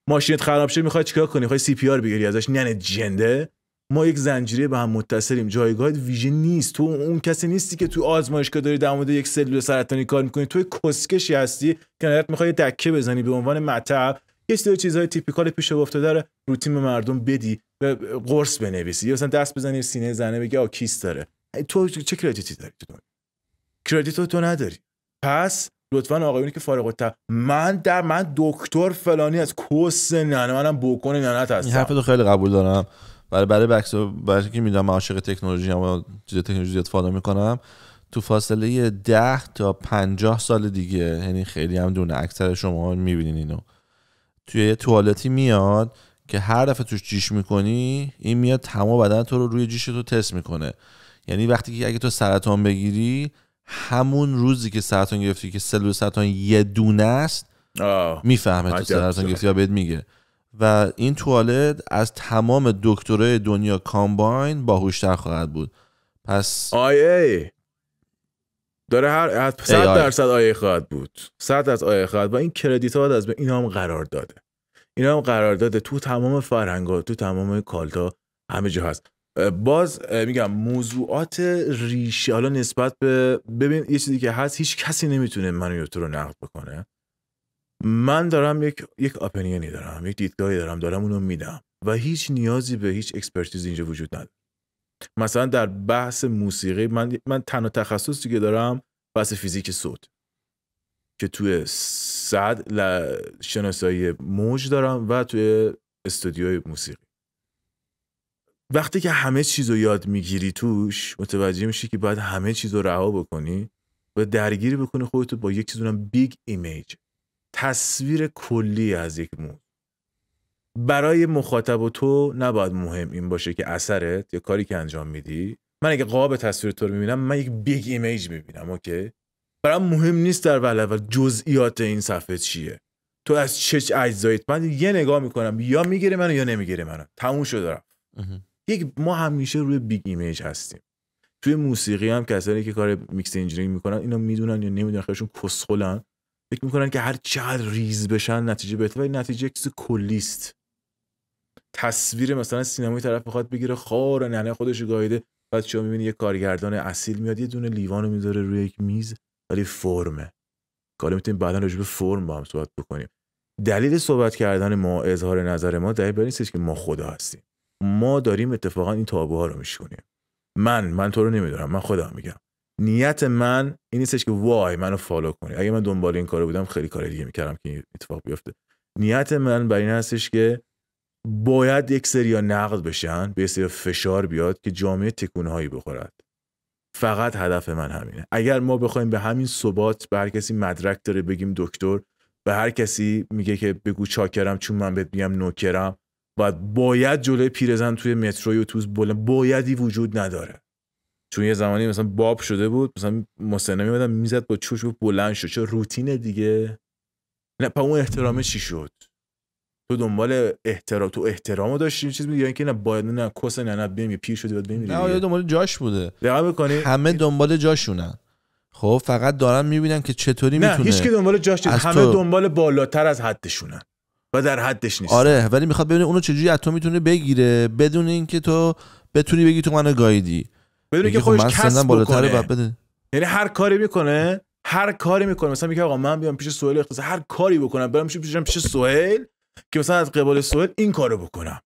ماشینت خراب شد میخوای چیکار کنی میخوای سی پی آر بگیری ازش ننه جنده ما یک زنجیره به هم متصلیم جایگاه ویژه نیست تو اون کسی نیستی که تو آزمایشگاه داری در مورد یک سلول سرطانی کار میکنی تو کسکشی هستی که نهایت میخوای دکه بزنی به عنوان مطب یه سری چیزای تیپیکال پیش افتاده رو رو تیم مردم بدی و قرص بنویسی یا مثلا دست بزنی سینه زنه بگی آ کیست داره تو چه کردیتی داری کردیت تو نداری پس لطفا آقایونی که فارغ التحصیل من در من دکتر فلانی از کس ننه منم بکن ننت هستم این حرف تو خیلی قبول دارم برای برای بکس برای که میدونم عاشق تکنولوژی هم چیز تکنولوژی زیاد فالو میکنم تو فاصله 10 تا 50 سال دیگه یعنی خیلی هم دونه اکثر شما میبینین اینو توی یه توالتی میاد که هر دفعه توش جیش میکنی این میاد تمام بدن تو رو روی جیش تو تست میکنه یعنی وقتی که اگه تو سرطان بگیری همون روزی که سرطان گرفتی که سلول سرطان یه دونه است میفهمه تو سرطان گرفتی یا بهت میگه و این توالت از تمام دکترای دنیا کامباین باهوشتر خواهد بود پس داره هر 100 درصد آیه خواهد بود 100 از آیه خواهد با این کردیت ها از این هم قرار داده این هم قرار داده تو تمام فرهنگ تو تمام کالتا همه جا هست باز میگم موضوعات ریشه حالا نسبت به ببین یه چیزی که هست هیچ کسی نمیتونه منو تو رو نقد بکنه من دارم یک یک اپینینی دارم یک دیدگاهی دارم دارم اونو میدم و هیچ نیازی به هیچ اکسپرتیز اینجا وجود نداره مثلا در بحث موسیقی من من تنها تخصصی که دارم بحث فیزیک صوت که توی صد شناسایی موج دارم و توی استودیوی موسیقی وقتی که همه چیز رو یاد میگیری توش متوجه میشی که باید همه چیز رو رها بکنی و درگیری بکنی خودتو با یک چیز بیگ ایمیج تصویر کلی از یک موج برای مخاطب و تو نباید مهم این باشه که اثرت یا کاری که انجام میدی من اگه قاب تصویر تو رو میبینم من یک بیگ ایمیج میبینم اوکی برام مهم نیست در وهله اول جزئیات این صفحه چیه تو از چه اجزایت من یه نگاه میکنم یا میگیره منو یا نمیگیره منو تموم شد دارم یک ما همیشه روی بیگ ایمیج هستیم توی موسیقی هم کسایی که کار میکس انجینیرینگ میکنن اینا میدونن یا نمیدونن خیلیشون کسخلن فکر میکنن که هر چقدر ریز بشن نتیجه بهتره نتیجه کلیست تصویر مثلا سینمایی طرف بخواد بگیره خار ننه خودش گایده بعد شما میبینی یه کارگردان اصیل میاد یه دونه لیوانو میذاره روی یک میز ولی فرمه کاری میتونیم بعدا راجع به فرم با هم صحبت بکنیم دلیل صحبت کردن ما اظهار نظر ما دلیل بر نیستش که ما خدا هستیم ما داریم اتفاقا این تابوها رو میشکنیم من من تو رو نمیدونم من خودم میگم نیت من این نیستش که وای منو فالو کنی اگه من دنبال این کارو بودم خیلی کار دیگه میکردم که این اتفاق بیفته نیت من بر این هستش که باید یک سریا نقد بشن به سری فشار بیاد که جامعه تکونهایی بخورد فقط هدف من همینه اگر ما بخوایم به همین ثبات به هر کسی مدرک داره بگیم دکتر به هر کسی میگه که بگو چاکرم چون من بهت میگم نوکرم و باید جلوی پیرزن توی مترو و توی بلند بایدی وجود نداره چون یه زمانی مثلا باب شده بود مثلا مسنه میمدن میزد با چوش بلند شد چه روتینه دیگه نه پا اون احترامه چی شد تو دنبال احترام تو احترامو داشتی چیز میگی یا اینکه نه باید نه کس نه نه بیم پیر شدی باید بمیری نه یا دنبال جاش بوده دقیق بکنی همه دنبال جاشونن خب فقط دارن میبینن که چطوری نه هیچ که دنبال جاش همه تو... دنبال بالاتر از حدشونن و در حدش نیست آره ولی میخواد ببینه اونو چجوری از تو میتونه بگیره بدون اینکه تو بتونی بگی تو منو گایدی بدون اینکه خب، خودش کس بکنه یعنی هر کاری میکنه هر کاری میکنه مثلا میگه آقا من بیام پیش سهیل اختصاص هر کاری بکنم برم پیش پیشم پیش سهیل که مثلا از قبال سوئد این کارو بکنم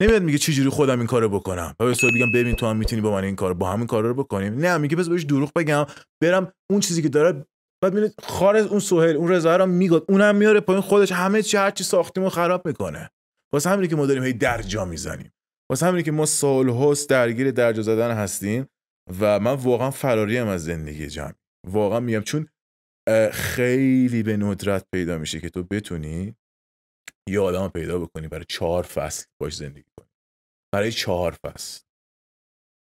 نمیاد میگه چجوری خودم این کارو بکنم و به سوئد بگم ببین تو هم میتونی با من این کار با همین کارا رو بکنیم نه میگه بس بهش دروغ بگم برم اون چیزی که داره بعد میره خارج اون سهل اون رضا رو میگاد اونم میاره پایین خودش همه چی هر چی ساختیم خراب میکنه واسه همینه که ما داریم هی درجا میزنیم واسه همینه که ما هست درگیر درجا زدن هستیم و من واقعا هم از زندگی جمع واقعا میگم چون خیلی به ندرت پیدا میشه که تو بتونی یه آدم پیدا بکنی برای چهار فصل باش زندگی کنی برای چهار فصل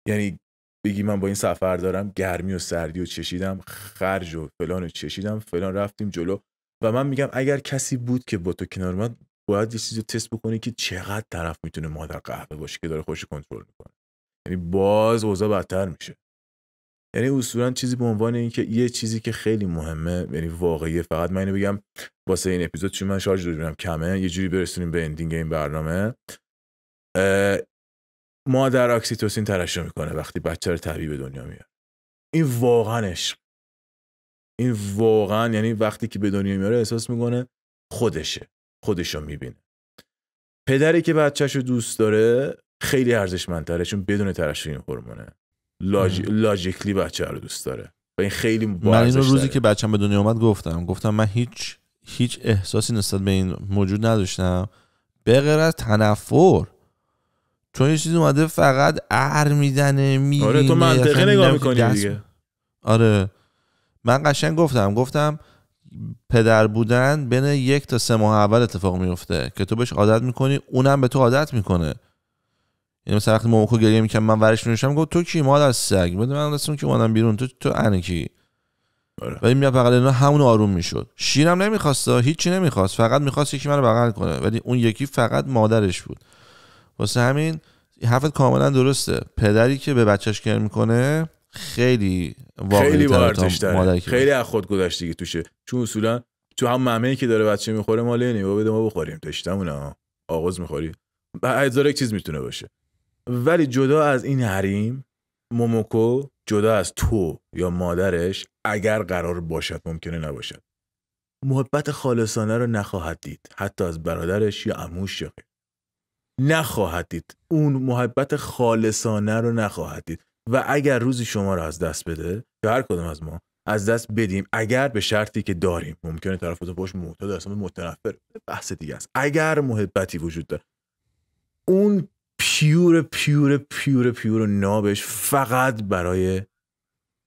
یعنی بگی من با این سفر دارم گرمی و سردی و چشیدم خرج و فلان و چشیدم فلان رفتیم جلو و من میگم اگر کسی بود که با تو کنار من باید یه چیزی رو تست بکنی که چقدر طرف میتونه مادر قهوه باشه که داره خوش کنترل میکنه یعنی باز اوضاع بدتر میشه یعنی اصولا چیزی به عنوان اینکه یه چیزی که خیلی مهمه یعنی واقعیه فقط من اینو بگم واسه این اپیزود چون من شارژ ببینم کمه یه جوری برسونیم به اندینگ این برنامه مادر اکسیتوسین ترشح میکنه وقتی بچه رو طبیعی به دنیا میاره این واقعا عشق این واقعا یعنی وقتی که به دنیا میاره احساس میکنه خودشه خودشو میبینه پدری که بچهش رو دوست داره خیلی ارزشمندتره چون بدون ترشح این هورمونه لاج... لاجیکلی بچه رو دوست داره و این خیلی من این روزی که بچم به دنیا اومد گفتم گفتم من هیچ هیچ احساسی نسبت به این موجود نداشتم به غیر از تنفر چون یه چیزی اومده فقط ار میدنه می. آره تو منطقه نگاه میکنی دیگه آره من قشنگ گفتم گفتم پدر بودن بین یک تا سه ماه اول اتفاق میفته که تو بهش عادت میکنی اونم به تو عادت میکنه یعنی مثلا وقتی موموکو گریه میکنم من ورش میشم گفت تو کی مادر سگ بده من دستم که اومدم بیرون تو تو انکی و آره. ولی میاد بغل اینا همون آروم میشد شیرم نمیخواست هیچی نمیخواست فقط میخواست یکی منو بغل کنه ولی اون یکی فقط مادرش بود واسه همین حرفت کاملا درسته پدری که به بچهش کار میکنه خیلی خیلی با ارزش خیلی از خود گذشتگی توشه چون اصولا تو هم ممه که داره بچه میخوره مال اینه بده ما بخوریم تشتمون آغاز میخوری هزار یک چیز میتونه باشه ولی جدا از این حریم موموکو جدا از تو یا مادرش اگر قرار باشد ممکنه نباشد محبت خالصانه رو نخواهد دید حتی از برادرش یا عموش یا نخواهد دید اون محبت خالصانه رو نخواهد دید و اگر روزی شما رو از دست بده یا هر کدوم از ما از دست بدیم اگر به شرطی که داریم ممکنه طرف از باش اصلا متنفر بحث دیگه است اگر محبتی وجود داره اون پیور پیور پیور پیور و نابش فقط برای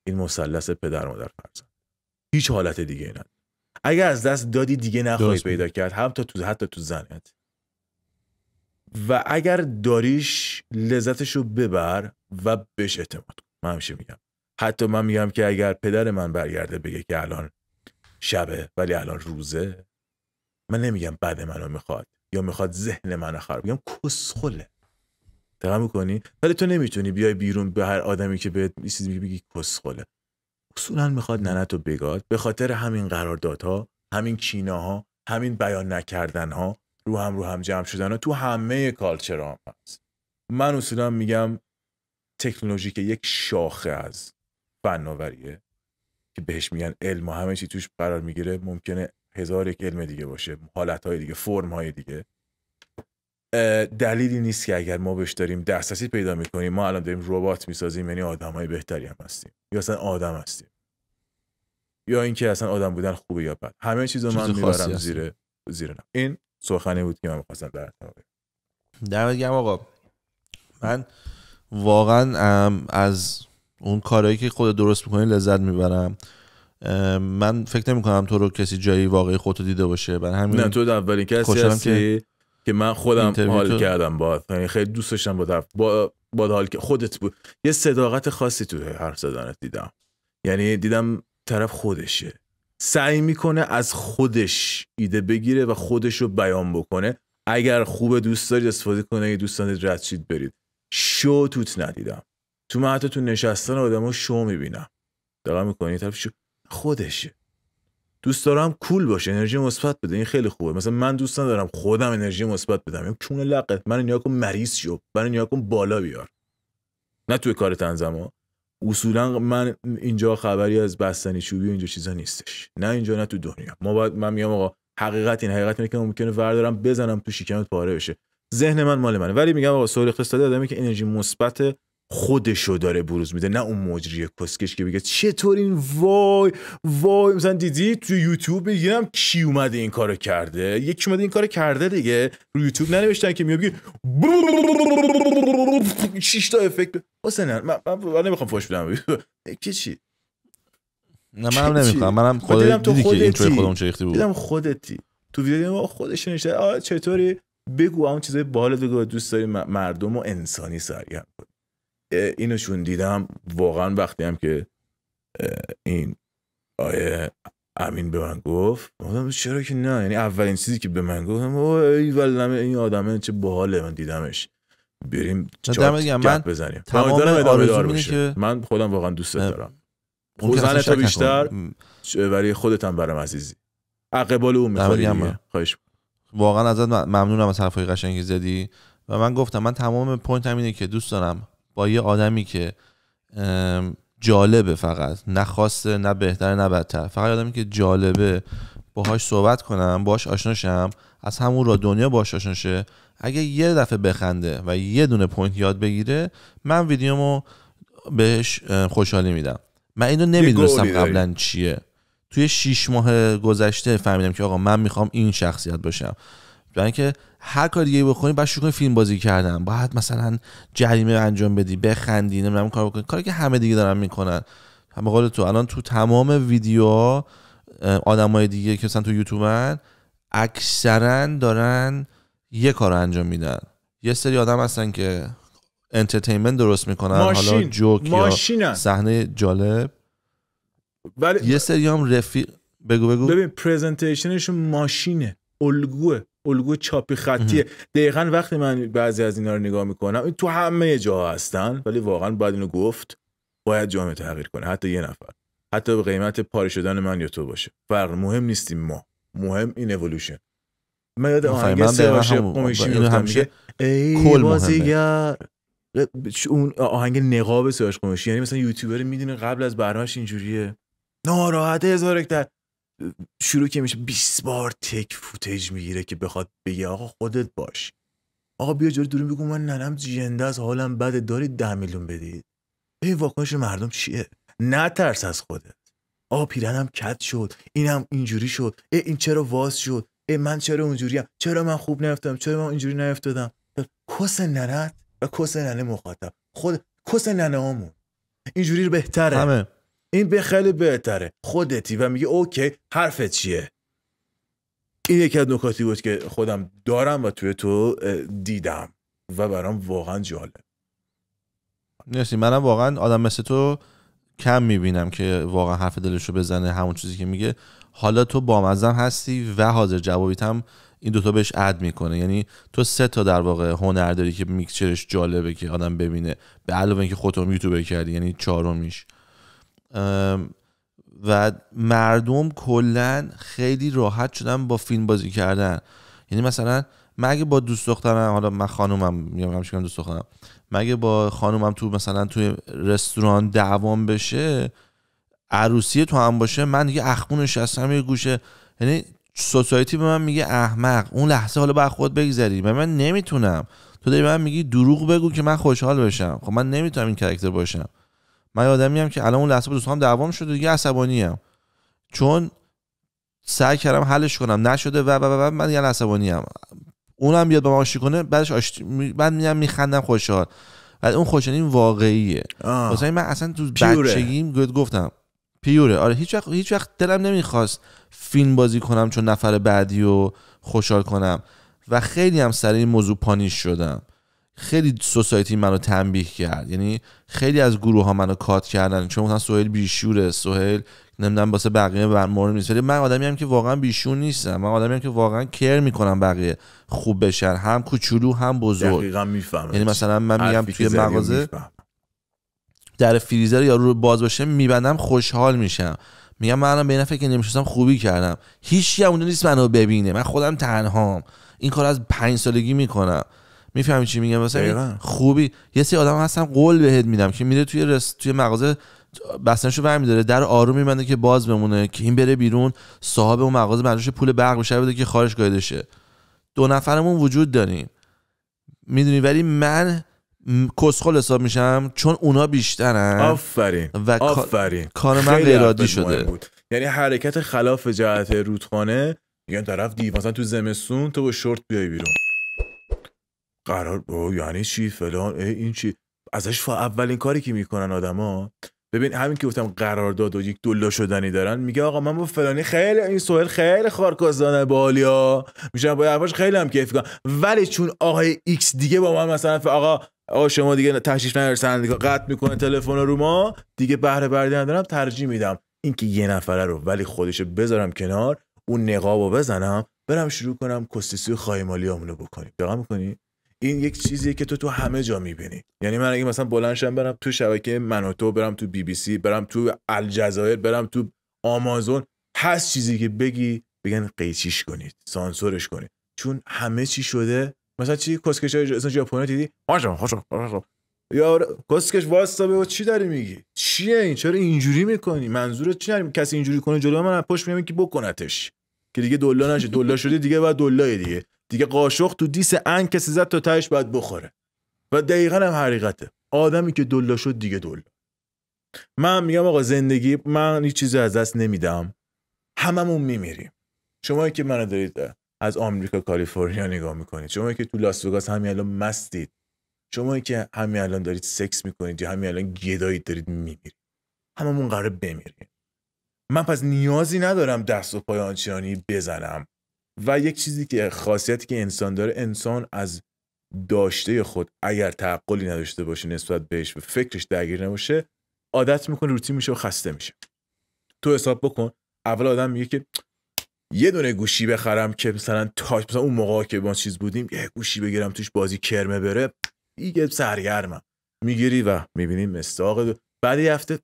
این مثلث پدر مادر فرزند هیچ حالت دیگه نه. اگر از دست دادی دیگه نخواهی پیدا کرد هم تا تو حتی تو زنت و اگر داریش لذتشو ببر و بهش اعتماد کن من همیشه میگم حتی من میگم که اگر پدر من برگرده بگه که الان شبه ولی الان روزه من نمیگم بعد منو میخواد یا میخواد ذهن منو خراب میگم کسخله دقیق ولی تو نمیتونی بیای بیرون به هر آدمی که بهت چیزی میگی بگی کسخله اصولا میخواد ننت و بگاد به خاطر همین قراردادها همین کینه ها همین بیان نکردن ها رو هم رو هم جمع شدن ها تو همه کالچرا هم هست من اصولا میگم تکنولوژی که یک شاخه از فناوریه که بهش میگن علم و همه چی توش قرار میگیره ممکنه هزار یک علم دیگه باشه حالت های دیگه فرم های دیگه دلیلی نیست که اگر ما بهش داریم دسترسی پیدا میکنیم ما الان داریم ربات میسازیم یعنی آدم های بهتری هم هستیم یا اصلا آدم هستیم یا اینکه اصلا آدم بودن خوبه یا بد همه چیزو من میبرم زیر زیر نم. این سخنی بود که من میخواستم در دمت گرم آقا من واقعا از اون کارهایی که خود درست میکنی لذت میبرم من فکر نمی کنم تو رو کسی جایی واقعی خودتو دیده باشه من همین نه تو اولین کسی هستی که من خودم حال کردم با یعنی خیلی دوست داشتم با با حال که خودت بود یه صداقت خاصی تو حرف زدنت دیدم یعنی دیدم طرف خودشه سعی میکنه از خودش ایده بگیره و خودش رو بیان بکنه اگر خوب دوست دارید استفاده کنه اگه دوستان رد برید شو توت ندیدم تو من حتی تو نشستن آدم شو میبینم دقیقا میکنی طرف شو خودشه دوست دارم کول باشه انرژی مثبت بده این خیلی خوبه مثلا من دوست ندارم خودم انرژی مثبت بدم این چون لقه من نیا کن مریض شو من نیا بالا بیار نه توی کار تنظما اصولا من اینجا خبری از بستنی چوبی و اینجا چیزا نیستش نه اینجا نه تو دنیا ما باید من میام آقا حقیقت این حقیقت اینه که ممکنه وردارم بزنم تو شکمت پاره بشه ذهن من مال منه ولی میگم آقا سوری اقتصادی آدمی که انرژی مثبت خودشو داره بروز میده نه اون مجری کسکش که بگه چطور این وای وای مثلا دیدی تو یوتیوب میگیرم کی اومده این کارو کرده یکی اومده این کارو کرده دیگه رو یوتیوب ننوشتن که میگه شش تا افکت واسه نه من, من نمیخوام فوش بدم یکی چی نه منم نمیخوام منم خودم دیدی که این توی خودم چریختی بود دیدم خودتی تو ویدیو ما نشه آ چطوری بگو اون چیزای باحال بگو دوست داری مردم و انسانی سرگرم کنی اینو شون دیدم واقعا وقتی هم که این آیه امین به من گفت گفتم چرا که نه یعنی اولین چیزی که به من گفتم ای ولنمه این آدمه چه باحاله من دیدمش بریم چات من بزنیم تمام ادامه دار که... من خودم واقعا دوست دارم خوزن تا بیشتر برای خودت هم برم عزیزی عقبال اون میخوری خواهش واقعا ازت ممنونم از حرفای قشنگی زدی و من گفتم من تمام پوینت هم اینه که دوست دارم با یه آدمی که جالبه فقط نه خواسته نه بهتر نه بدتر فقط آدمی که جالبه باهاش صحبت کنم باهاش شم از همون را دنیا باهاش آشنا شه اگه یه دفعه بخنده و یه دونه پوینت یاد بگیره من ویدیومو بهش خوشحالی میدم من اینو نمیدونستم قبلا چیه توی شیش ماه گذشته فهمیدم که آقا من میخوام این شخصیت باشم برای اینکه هر کار دیگه بکنی بعد شروع فیلم بازی کردن باید مثلا جریمه انجام بدی بخندی نمیدونم کار بکنی کاری که همه دیگه دارن میکنن همه قول تو الان تو تمام ویدیوها آدمای دیگه که مثلا تو یوتیوبن اکثرا دارن یه کار انجام میدن یه سری آدم هستن که انترتینمنت درست میکنن ماشین. حالا جوک یا صحنه جالب ولی یه سری هم رفیق بگو بگو ببین پرزنتیشنش ماشینه الگوه الگو چاپی خطیه دقیقا وقتی من بعضی از اینا رو نگاه میکنم تو همه جا هستن ولی واقعا باید اینو گفت باید جامعه تغییر کنه حتی یه نفر حتی به قیمت پاره شدن من یا تو باشه فرق مهم نیستیم ما مهم این اولوشن من یاد آهنگ سه قمیشی میگه ای بازیگر اون آهنگ نقاب سه قمیشی یعنی مثلا یوتیوبر میدونه قبل از برنامهش اینجوریه ناراحته هزارکتر شروع که میشه 20 بار تک فوتج میگیره که بخواد بگه آقا خودت باش آقا بیا جوری دور بگو من ننم جنده از حالم بده دارید ده میلیون بدید ای واکنش مردم چیه نه ترس از خودت آقا پیرنم کت شد اینم اینجوری شد ای این چرا واز شد ای من چرا اونجوریم چرا من خوب نیفتادم چرا من اینجوری نیفتادم کس ننت و کس ننه مخاطب خود کس ننه همون اینجوری بهتره همه این به خیلی بهتره خودتی و میگه اوکی حرفت چیه این یکی از نکاتی بود که خودم دارم و توی تو دیدم و برام واقعا جالب نیستی منم واقعا آدم مثل تو کم میبینم که واقعا حرف دلشو بزنه همون چیزی که میگه حالا تو بامزم هستی و حاضر جوابیت هم این دوتا بهش اد میکنه یعنی تو سه تا در واقع هنر داری که میکچرش جالبه که آدم ببینه به علاوه اینکه خودت کردی یعنی چهارمیش و مردم کلا خیلی راحت شدن با فیلم بازی کردن یعنی مثلا مگه با دوست دخترم حالا من خانومم میگم همیشه دوست دخترم مگه با خانومم تو مثلا توی رستوران دعوام بشه عروسی تو هم باشه من دیگه اخمونش شستم یه گوشه یعنی سوسایتی به من میگه احمق اون لحظه حالا بر خود بگذری و من نمیتونم تو داری من میگی دروغ بگو که من خوشحال بشم خب من نمیتونم این کرکتر باشم من آدمی هم که الان اون لحظه با دوستام دعوام شده دیگه عصبانی هم. چون سعی کردم حلش کنم نشده و و و, و من یه عصبانی هم. اونم بیاد با من آشتی کنه بعدش آشتی میگم میخندم خوشحال بعد اون خوشحالی واقعیه مثلا من اصلا تو بچگیم گفتم پیوره آره هیچ وقت هیچ وقت دلم نمیخواست فیلم بازی کنم چون نفر بعدی رو خوشحال کنم و خیلی هم سر این موضوع پانیش شدم خیلی سوسایتی منو تنبیه کرد یعنی خیلی از گروه ها منو کات کردن چون مثلا سهیل بیشوره سهیل نمیدونم واسه بقیه مورد نیست ولی من آدمی هم که واقعا بیشون نیستم من آدمی هم که واقعا کر میکنم بقیه خوب بشن هم کوچولو هم بزرگ دقیقاً میفهمم یعنی مثلا من میگم توی مغازه در فریزر یارو رو باز باشه میبندم خوشحال میشم میگم منم به نفع که نمیشستم خوبی کردم هیچی هم اونجا نیست منو ببینه من خودم تنهام این کار از پنج سالگی میکنم میفهمی چی میگم مثلا خوبی یه سری آدم هستم قول بهت میدم که میره توی رس... توی مغازه بستنشو برمیداره در آروم میبنده که باز بمونه که این بره بیرون صاحب اون مغازه بعدش پول برق بشه بده که خارج دو نفرمون وجود داریم میدونی ولی من کسخل حساب میشم چون اونا بیشترن آفرین و آفرین کار من ارادی شده بود. یعنی حرکت خلاف جهت رودخانه میگن طرف دی مثلا تو زمستون تو با شورت بیای بیرون قرار با یعنی چی فلان ای این چی ازش فا اولین کاری که میکنن آدما ببین همین که گفتم قرارداد و یک دلا شدنی دارن میگه آقا من با فلانی خیلی این سوهل خیلی خارکازانه بالیا میشن با حرفاش خیلی هم کیف کنم ولی چون آقای ایکس دیگه با من مثلا آقا آقا شما دیگه تشریف نرسن دیگه قطع میکنه تلفن رو ما دیگه بهره بردی ندارم ترجیح میدم اینکه یه نفره رو ولی خودش بذارم کنار اون نقاب رو بزنم برم شروع کنم خواهی خایمالی رو بکنیم دقیق میکنی این یک چیزیه که تو تو همه جا میبینی یعنی من اگه مثلا بلنشم برم تو شبکه منوتو برم تو بی بی سی برم تو الجزایر برم تو آمازون هست چیزی که بگی بگن قیچیش کنید سانسورش کنید چون همه چی شده مثلا چی آره، کسکش های ژاپنی دیدی یا کسکش واسطا به چی داری میگی چیه این چرا اینجوری میکنی منظورت چی داری کسی اینجوری کنه جلو من پشت میام که بکنتش که دیگه دلا نشه دلا شده دیگه بعد دلار دیگه دیگه قاشق تو دیس انگ کسی زد تا تهش باید بخوره و دقیقا هم حقیقته آدمی که دلا شد دیگه دل من میگم آقا زندگی من هیچ چیزی از دست نمیدم هممون میمیریم شما که منو دارید از آمریکا کالیفرنیا نگاه میکنید شما که تو لاس وگاس همین الان مستید شما که همین الان دارید سکس میکنید یا همین الان گدایی دارید میمیرید هممون قرار بمیریم من پس نیازی ندارم دست و پای آنچنانی بزنم و یک چیزی که خاصیتی که انسان داره انسان از داشته خود اگر تعقلی نداشته باشه نسبت بهش و فکرش درگیر نباشه عادت میکنه روتین میشه و خسته میشه تو حساب بکن اول آدم میگه که یه دونه گوشی بخرم که مثلا تا مثلا اون موقع که ما چیز بودیم یه گوشی بگیرم توش بازی کرمه بره دیگه سرگرمم میگیری و میبینی مستاق بعد یه هفته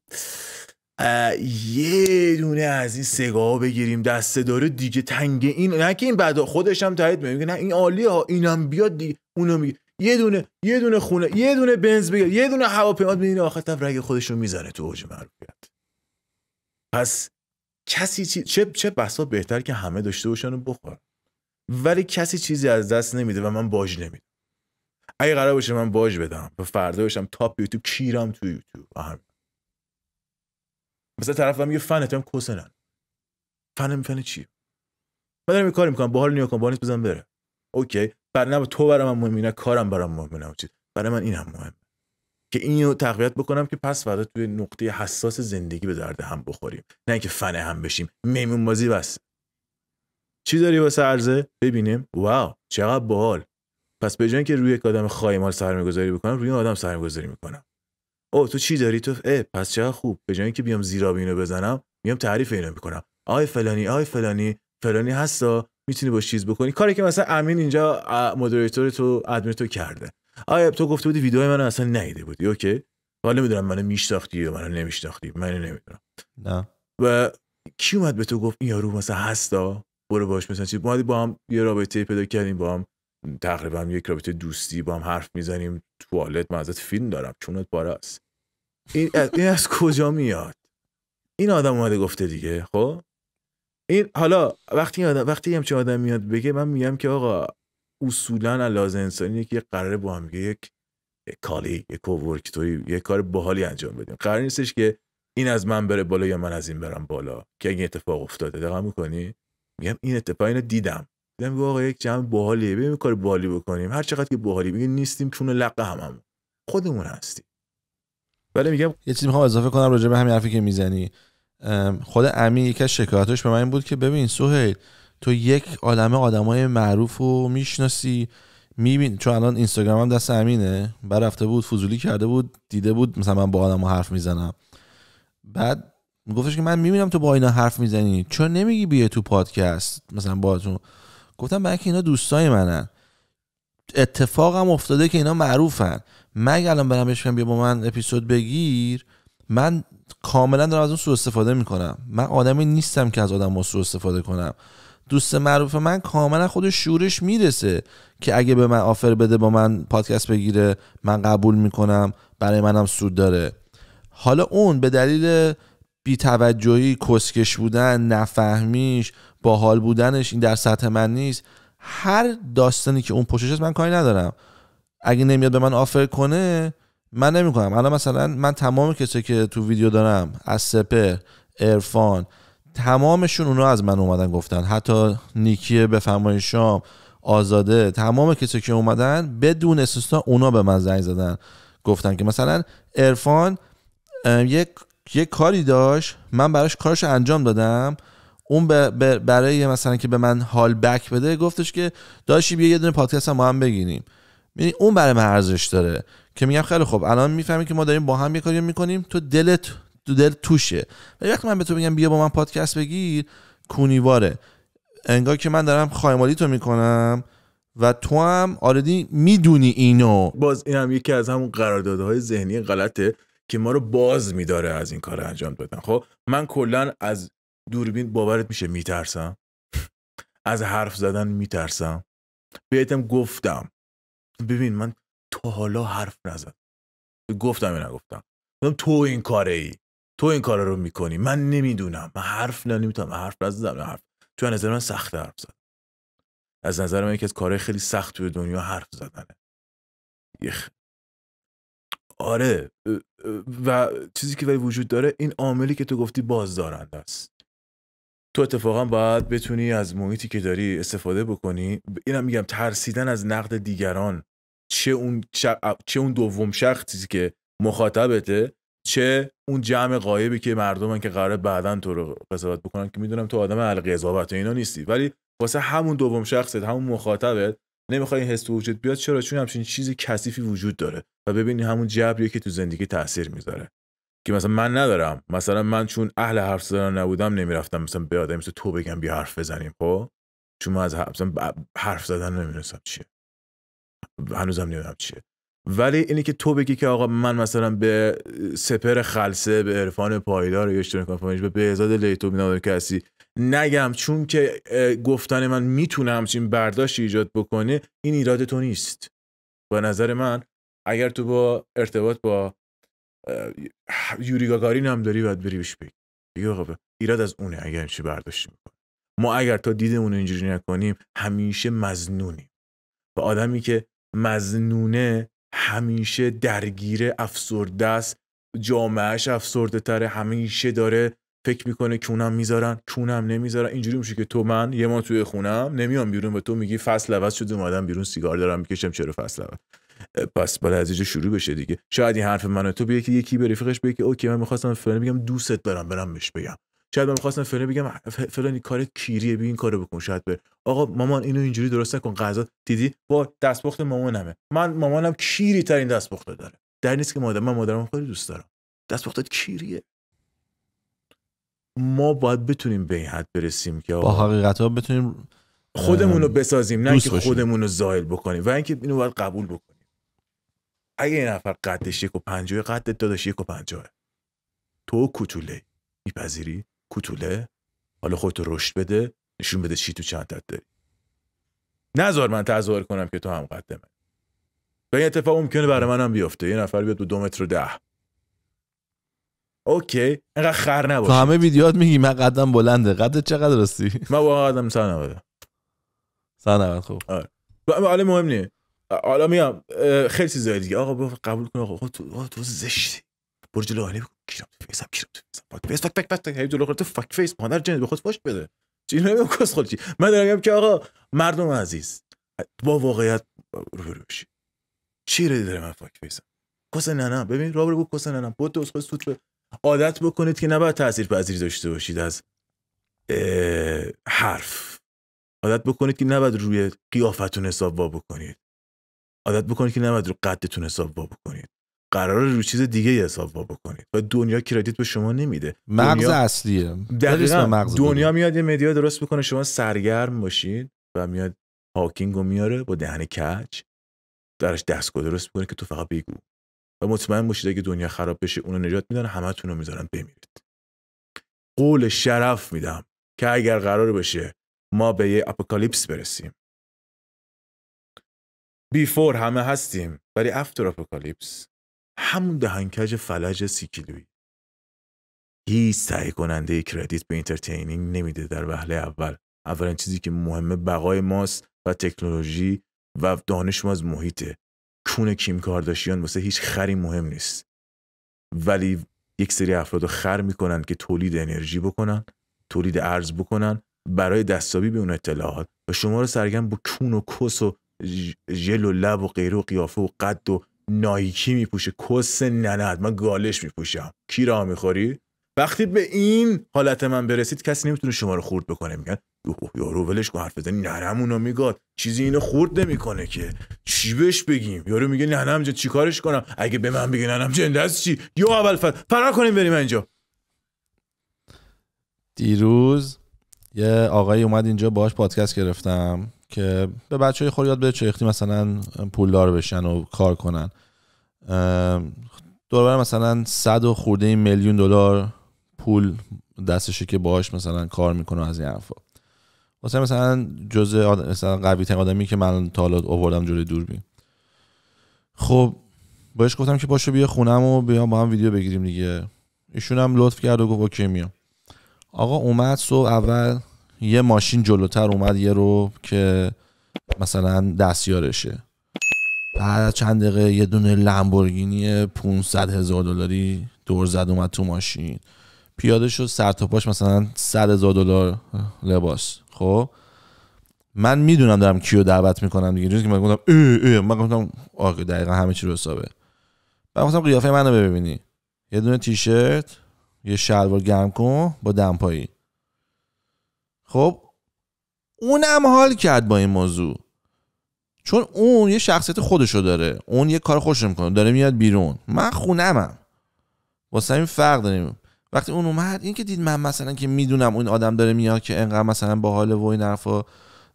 یه دونه از این سگا بگیریم دست داره دیگه تنگه این نه که این بعد خودش هم تایید میگه نه این عالیه ها اینم بیاد دیگه اونو میگه یه دونه یه دونه خونه یه دونه بنز بگیر یه دونه هواپیما ببین آخر طرف رگ خودش رو میزنه تو اوج معروفیت پس کسی چی... چه چه بسا بهتر که همه داشته باشن و بخورن ولی کسی چیزی از دست نمیده و من باج نمیدم اگه قرار باشه من باج بدم فردا باشم تاپ یوتیوب کیرم تو یوتیوب مثلا طرف میگه فن تو کوسنن فن فن چیه من دارم کاری میکنم باحال نیا کنم با نیست بزن بره اوکی بر نه تو برای من مهمه نه کارم برام مهمه نه برای من این هم مهم که اینو تقویت بکنم که پس فردا توی نقطه حساس زندگی به درد هم بخوریم نه اینکه فن هم بشیم میمون بازی بس چی داری واسه عرضه ببینیم واو چقدر باحال پس به جای که روی یک آدم خایمال سرمایه‌گذاری بکنم روی آدم سرمایه‌گذاری میکنم او تو چی داری تو اه پس چه خوب به جایی اینکه بیام زیرا بزنم میام تعریف اینو میکنم آی فلانی آی فلانی فلانی هستا میتونی با چیز بکنی کاری که مثلا امین اینجا مدیریتور تو ادمین تو کرده آیا تو گفته بودی ویدیو منو اصلا نیده بودی اوکی حالا میدونم منو میشناختی یا منو نمیشناختی منو نمیدونم نه و کی اومد به تو گفت این یارو مثلا هستا برو باش مثلا چی با هم یه رابطه پیدا کردیم با هم تقریبا یک رابطه دوستی با هم حرف میزنیم توالت من ازت فیلم دارم چونت باراست این از, این از کجا میاد این آدم اومده گفته دیگه خب این حالا وقتی آدم وقتی همچین آدم میاد بگه من میگم که آقا اصولا لازم انسانی که قراره با هم یک کالی یک کوورک توی یک کار باحالی انجام بدیم قرار نیستش که این از من بره بالا یا من از این برم بالا که این اتفاق افتاده دقیقا میکنی میگم این اتفاق اینو دیدم بهم میگه آقا یک جمع باحالیه بریم کار باحالی بکنیم هر چقدر که باحالی میگه نیستیم چون لق هممون خودمون هستیم ولی میگم یه چیزی میخوام اضافه کنم راجع به همین حرفی که میزنی خود امین یکی از شکایتاش به من این بود که ببین سهیل تو یک آدم آدمای معروف رو میشناسی میبین چون الان هم دست امینه بر رفته بود فضولی کرده بود دیده بود مثلا من با آدم حرف میزنم بعد میگفتش که من میبینم تو با اینا حرف میزنی چون نمیگی بیا تو پادکست مثلا باهاتون گفتم برای اینا دوستای منن اتفاقم افتاده که اینا معروفن مگه الان برم بهش بیا با من اپیزود بگیر من کاملا دارم از اون سوء استفاده میکنم من آدمی نیستم که از آدم سوء استفاده کنم دوست معروف من کاملا خودش شورش میرسه که اگه به من آفر بده با من پادکست بگیره من قبول میکنم برای منم سود داره حالا اون به دلیل بیتوجهی کسکش بودن نفهمیش باحال بودنش این در سطح من نیست هر داستانی که اون پشتش هست من کاری ندارم اگه نمیاد به من آفر کنه من نمیکنم الان مثلا من تمام کسی که تو ویدیو دارم از سپر ارفان تمامشون اونا از من اومدن گفتن حتی نیکی بفرمایید شام آزاده تمام کسی که اومدن بدون استثنا اونا به من زنگ زدن گفتن که مثلا ارفان یک یه کاری داشت من براش کارش انجام دادم اون برای مثلا که به من حال بک بده گفتش که داشی بیا یه دونه پادکست هم با هم بگیریم یعنی اون برای من ارزش داره که میگم خیلی خب الان میفهمی که ما داریم با هم یه کاری میکنیم تو دلت تو دل توشه ولی وقتی من به تو میگم بیا با من پادکست بگیر کونیواره انگار که من دارم خایمالی تو میکنم و تو هم آردی میدونی اینو باز این هم یکی از همون قراردادهای ذهنی غلطه که ما رو باز میداره از این کار انجام بدن خب من کلا از دوربین باورت میشه میترسم از حرف زدن میترسم بهتم گفتم ببین من تا حالا حرف نزد گفتم یا نگفتم تو این کاره ای تو این کار رو میکنی من نمیدونم من حرف نمیتونم حرف نزدم حرف تو نظر من سخت حرف زد از نظر من یکی از کارهای خیلی سخت توی دنیا حرف زدنه یخ. آره و چیزی که ولی وجود داره این عاملی که تو گفتی بازدارنده است تو اتفاقا باید بتونی از محیطی که داری استفاده بکنی اینم میگم ترسیدن از نقد دیگران چه اون, چه اون دوم شخصی که مخاطبته چه اون جمع قایبی که مردمن که قرار بعدا تو رو قضاوت بکنن که میدونم تو آدم علق اینا نیستی ولی واسه همون دوم شخصت همون مخاطبت نمیخوای این حس تو وجود بیاد چرا چون همچین چیزی کثیفی وجود داره و ببینی همون جبریه که تو زندگی تاثیر میذاره که مثلا من ندارم مثلا من چون اهل حرف زدن نبودم نمیرفتم مثلا به آدمی مثل تو بگم بیا حرف بزنیم خب چون من از حرف, زدن حرف زدن نمیدونستم چیه هنوزم نمیدونم چیه ولی اینی که تو بگی که آقا من مثلا به سپر خلصه به عرفان پایدار یا کنم خب، به بهزاد لیتو بینام کسی نگم چون که گفتن من میتونه همچین برداشت ایجاد بکنه این ایراد تو نیست به نظر من اگر تو با ارتباط با یوری گاگارین هم داری باید بری بهش بگی دیگه آقا ایراد از اونه اگر چی برداشت میکنه ما اگر تا دیدمون اینجوری نکنیم همیشه مزنونیم و آدمی که مزنونه همیشه درگیر افسرده است جامعهش افسرده تره همیشه داره فکر میکنه کونم میذارن کونم نمیذارن اینجوری میشه که تو من یه ما توی خونم نمیام بیرون و تو میگی فصل عوض شده اومدم بیرون سیگار دارم میکشم چرا فصل پس بالا از اینجا شروع بشه دیگه شاید این حرف منو تو به که یکی به رفیقش بگه که اوکی من میخواستم فلان بگم دوستت دارم برم بهش بگم شاید من میخواستم فلان بگم فلانی کارت کیریه بی این کارو بکن شاید بر آقا مامان اینو اینجوری درست نکن غذا دیدی با دستپخت مامانمه من مامانم کیری ترین دستپخت داره در نیست که مادرم من مادرم خیلی دوست دارم دستپختت کیریه ما باید بتونیم به این حد برسیم که با حقیقت بتونیم خودمون رو بسازیم نه اینکه خودمون رو زائل بکنیم و اینکه اینو باید قبول بکنیم اگه یه نفر قدش یک و پنجاه قدت داداش یک و پنجوه تو کوتوله میپذیری کوتوله حالا خودتو رشد بده نشون بده چی تو چندت داری نزار من تظاهر کنم که تو هم قد من و این اتفاق ممکنه برای منم بیفته یه نفر بیاد به دو متر و ده اوکی اینقدر خر نباشه تو همه ویدیوات میگی من قدم بلنده قدت چقدر راستی من واقعا قدم 190 190 خوب آره مهم نیه حالا میام خیلی چیزای دیگه آقا قبول کن آقا تو آقا تو زشتی برو جلو علی کیرم تو فیسم کیرم تو فیسم فاک فیس فاک فاک فاک هی جلو خودت فاک فیس مادر جنت به خود فاش بده چی نمیگم کس خودی من دارم میگم که آقا مردم عزیز با واقعیت روبرو بشی چی رو داره من فاک فیس کس نه نه ببین رابر بگو کس نه نه بود تو خود سوت عادت بکنید که نباید تاثیر پذیری داشته باشید از حرف عادت بکنید که نباید روی قیافتون حساب وا بکنید عادت بکنید که نباید رو قدتون حساب وا بکنید قرار رو چیز دیگه حساب وا بکنید و دنیا کردیت به شما نمیده مغز دنیا... اصلیه مغز دنیا میاد یه مدیا درست بکنه شما سرگرم باشید و میاد هاکینگ رو میاره با دهن کچ درش دستگاه درست میکنه که تو فقط بگو و مطمئن باشید اگه دنیا خراب بشه اونو نجات میدن همه رو میذارن بمیرید قول شرف میدم که اگر قرار بشه ما به یه اپوکالیپس برسیم بیفور همه هستیم ولی افتر اپوکالیپس همون دهنکج فلج سی کیلویی هیچ سعی کننده ای کردیت به اینترتینینگ نمیده در وهله اول اولین چیزی که مهمه بقای ماست و تکنولوژی و دانش ما از محیطه کون کیم کارداشیان واسه هیچ خری مهم نیست ولی یک سری افراد خر میکنن که تولید انرژی بکنن تولید ارز بکنن برای دستابی به اون اطلاعات و شما رو سرگرم با کون و کس و ژل و لب و غیره و قیافه و قد و نایکی میپوشه کس نند من گالش میپوشم کی راه میخوری وقتی به این حالت من برسید کسی نمیتونه شما رو خورد بکنه میگن یارو ولش کن حرف بزنی اونو میگاد چیزی اینو خورد نمیکنه که چی بهش بگیم یارو میگه ننم چی چیکارش کنم اگه به من بگه ننم جان دست چی یا اول فرار کنیم بریم اینجا دیروز یه آقایی اومد اینجا باهاش پادکست گرفتم که به بچه های خور یاد بده چرختی مثلا پولدار بشن و کار کنن دوربر مثلا 100 و خورده میلیون دلار پول دستشه که باهاش مثلا کار میکنه از این حرفا واسه مثلا جزء مثلا قوی ترین آدمی که من تا حالا آوردم جلوی دوربین خب بهش گفتم که باشه بیا خونم و بیا با هم ویدیو بگیریم دیگه ایشون هم لطف کرد و گفت اوکی میام آقا اومد صبح اول یه ماشین جلوتر اومد یه رو که مثلا دستیارشه بعد چند دقیقه یه دونه لامبورگینی 500 هزار دلاری دور زد اومد تو ماشین پیاده شد سر تا پاش مثلا 100 هزار دلار لباس خب من میدونم دارم کیو دعوت میکنم دیگه روزی که من گفتم ای ای من گفتم آقا دقیقا همه چی رو حسابه بعد گفتم قیافه منو ببینی یه دونه تیشرت یه شلوار گرم کن با دمپایی خب اونم حال کرد با این موضوع چون اون یه شخصیت خودشو داره اون یه کار خوش میکنه داره میاد بیرون من خونمم واسه این فرق داریم وقتی اون اومد این که دید من مثلا که میدونم اون آدم داره میاد که انقدر مثلا باحال و این حرفا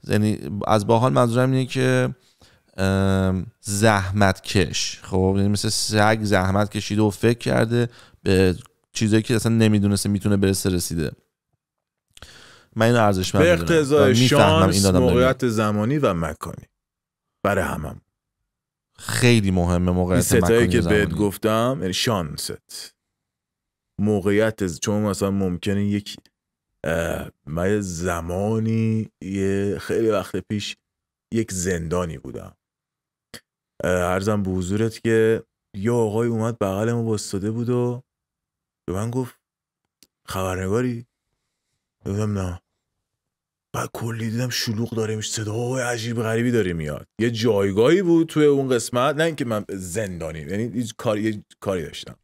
یعنی از باحال منظورم اینه که زحمت کش خب یعنی مثل سگ زحمت کشیده و فکر کرده به چیزایی که اصلا نمیدونسته میتونه برسه رسیده من اینو به اقتضای شانس موقعیت زمانی و مکانی برای همم خیلی مهمه موقعیت ستایی که بهت گفتم یعنی شانست موقعیت چون مثلا ممکنه یک من زمانی یه خیلی وقت پیش یک زندانی بودم ارزم به حضورت که یه آقای اومد بغل ما باستاده بود و به من گفت خبرنگاری گفتم نه و کلی دیدم شلوغ داره میشه صداهای عجیب غریبی داره میاد یه جایگاهی بود توی اون قسمت نه اینکه من زندانی یعنی کاری یه کاری داشتم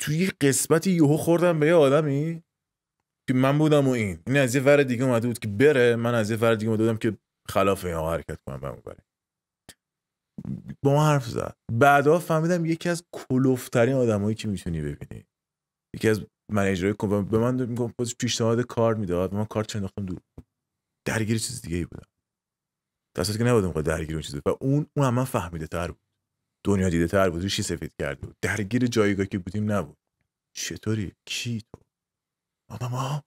توی یه قسمتی یهو خوردم به یه آدمی که من بودم و این این از یه ور دیگه اومده بود که بره من از یه ور دیگه اومده که خلاف این حرکت کنم به اون با من حرف زد بعدا فهمیدم یکی از کلوفترین آدمایی که میتونی ببینی یکی از منیجر به من میگم پیشنهاد کار میداد من کار شناختم دو درگیر چیز دیگه ای بودم دستت که نبودم که درگیر اون چیز و اون اون هم من فهمیده تر بود دنیا دیده تر بود ریشی سفید کرد بود درگیر جایگاهی که بودیم نبود چطوری کی تو ما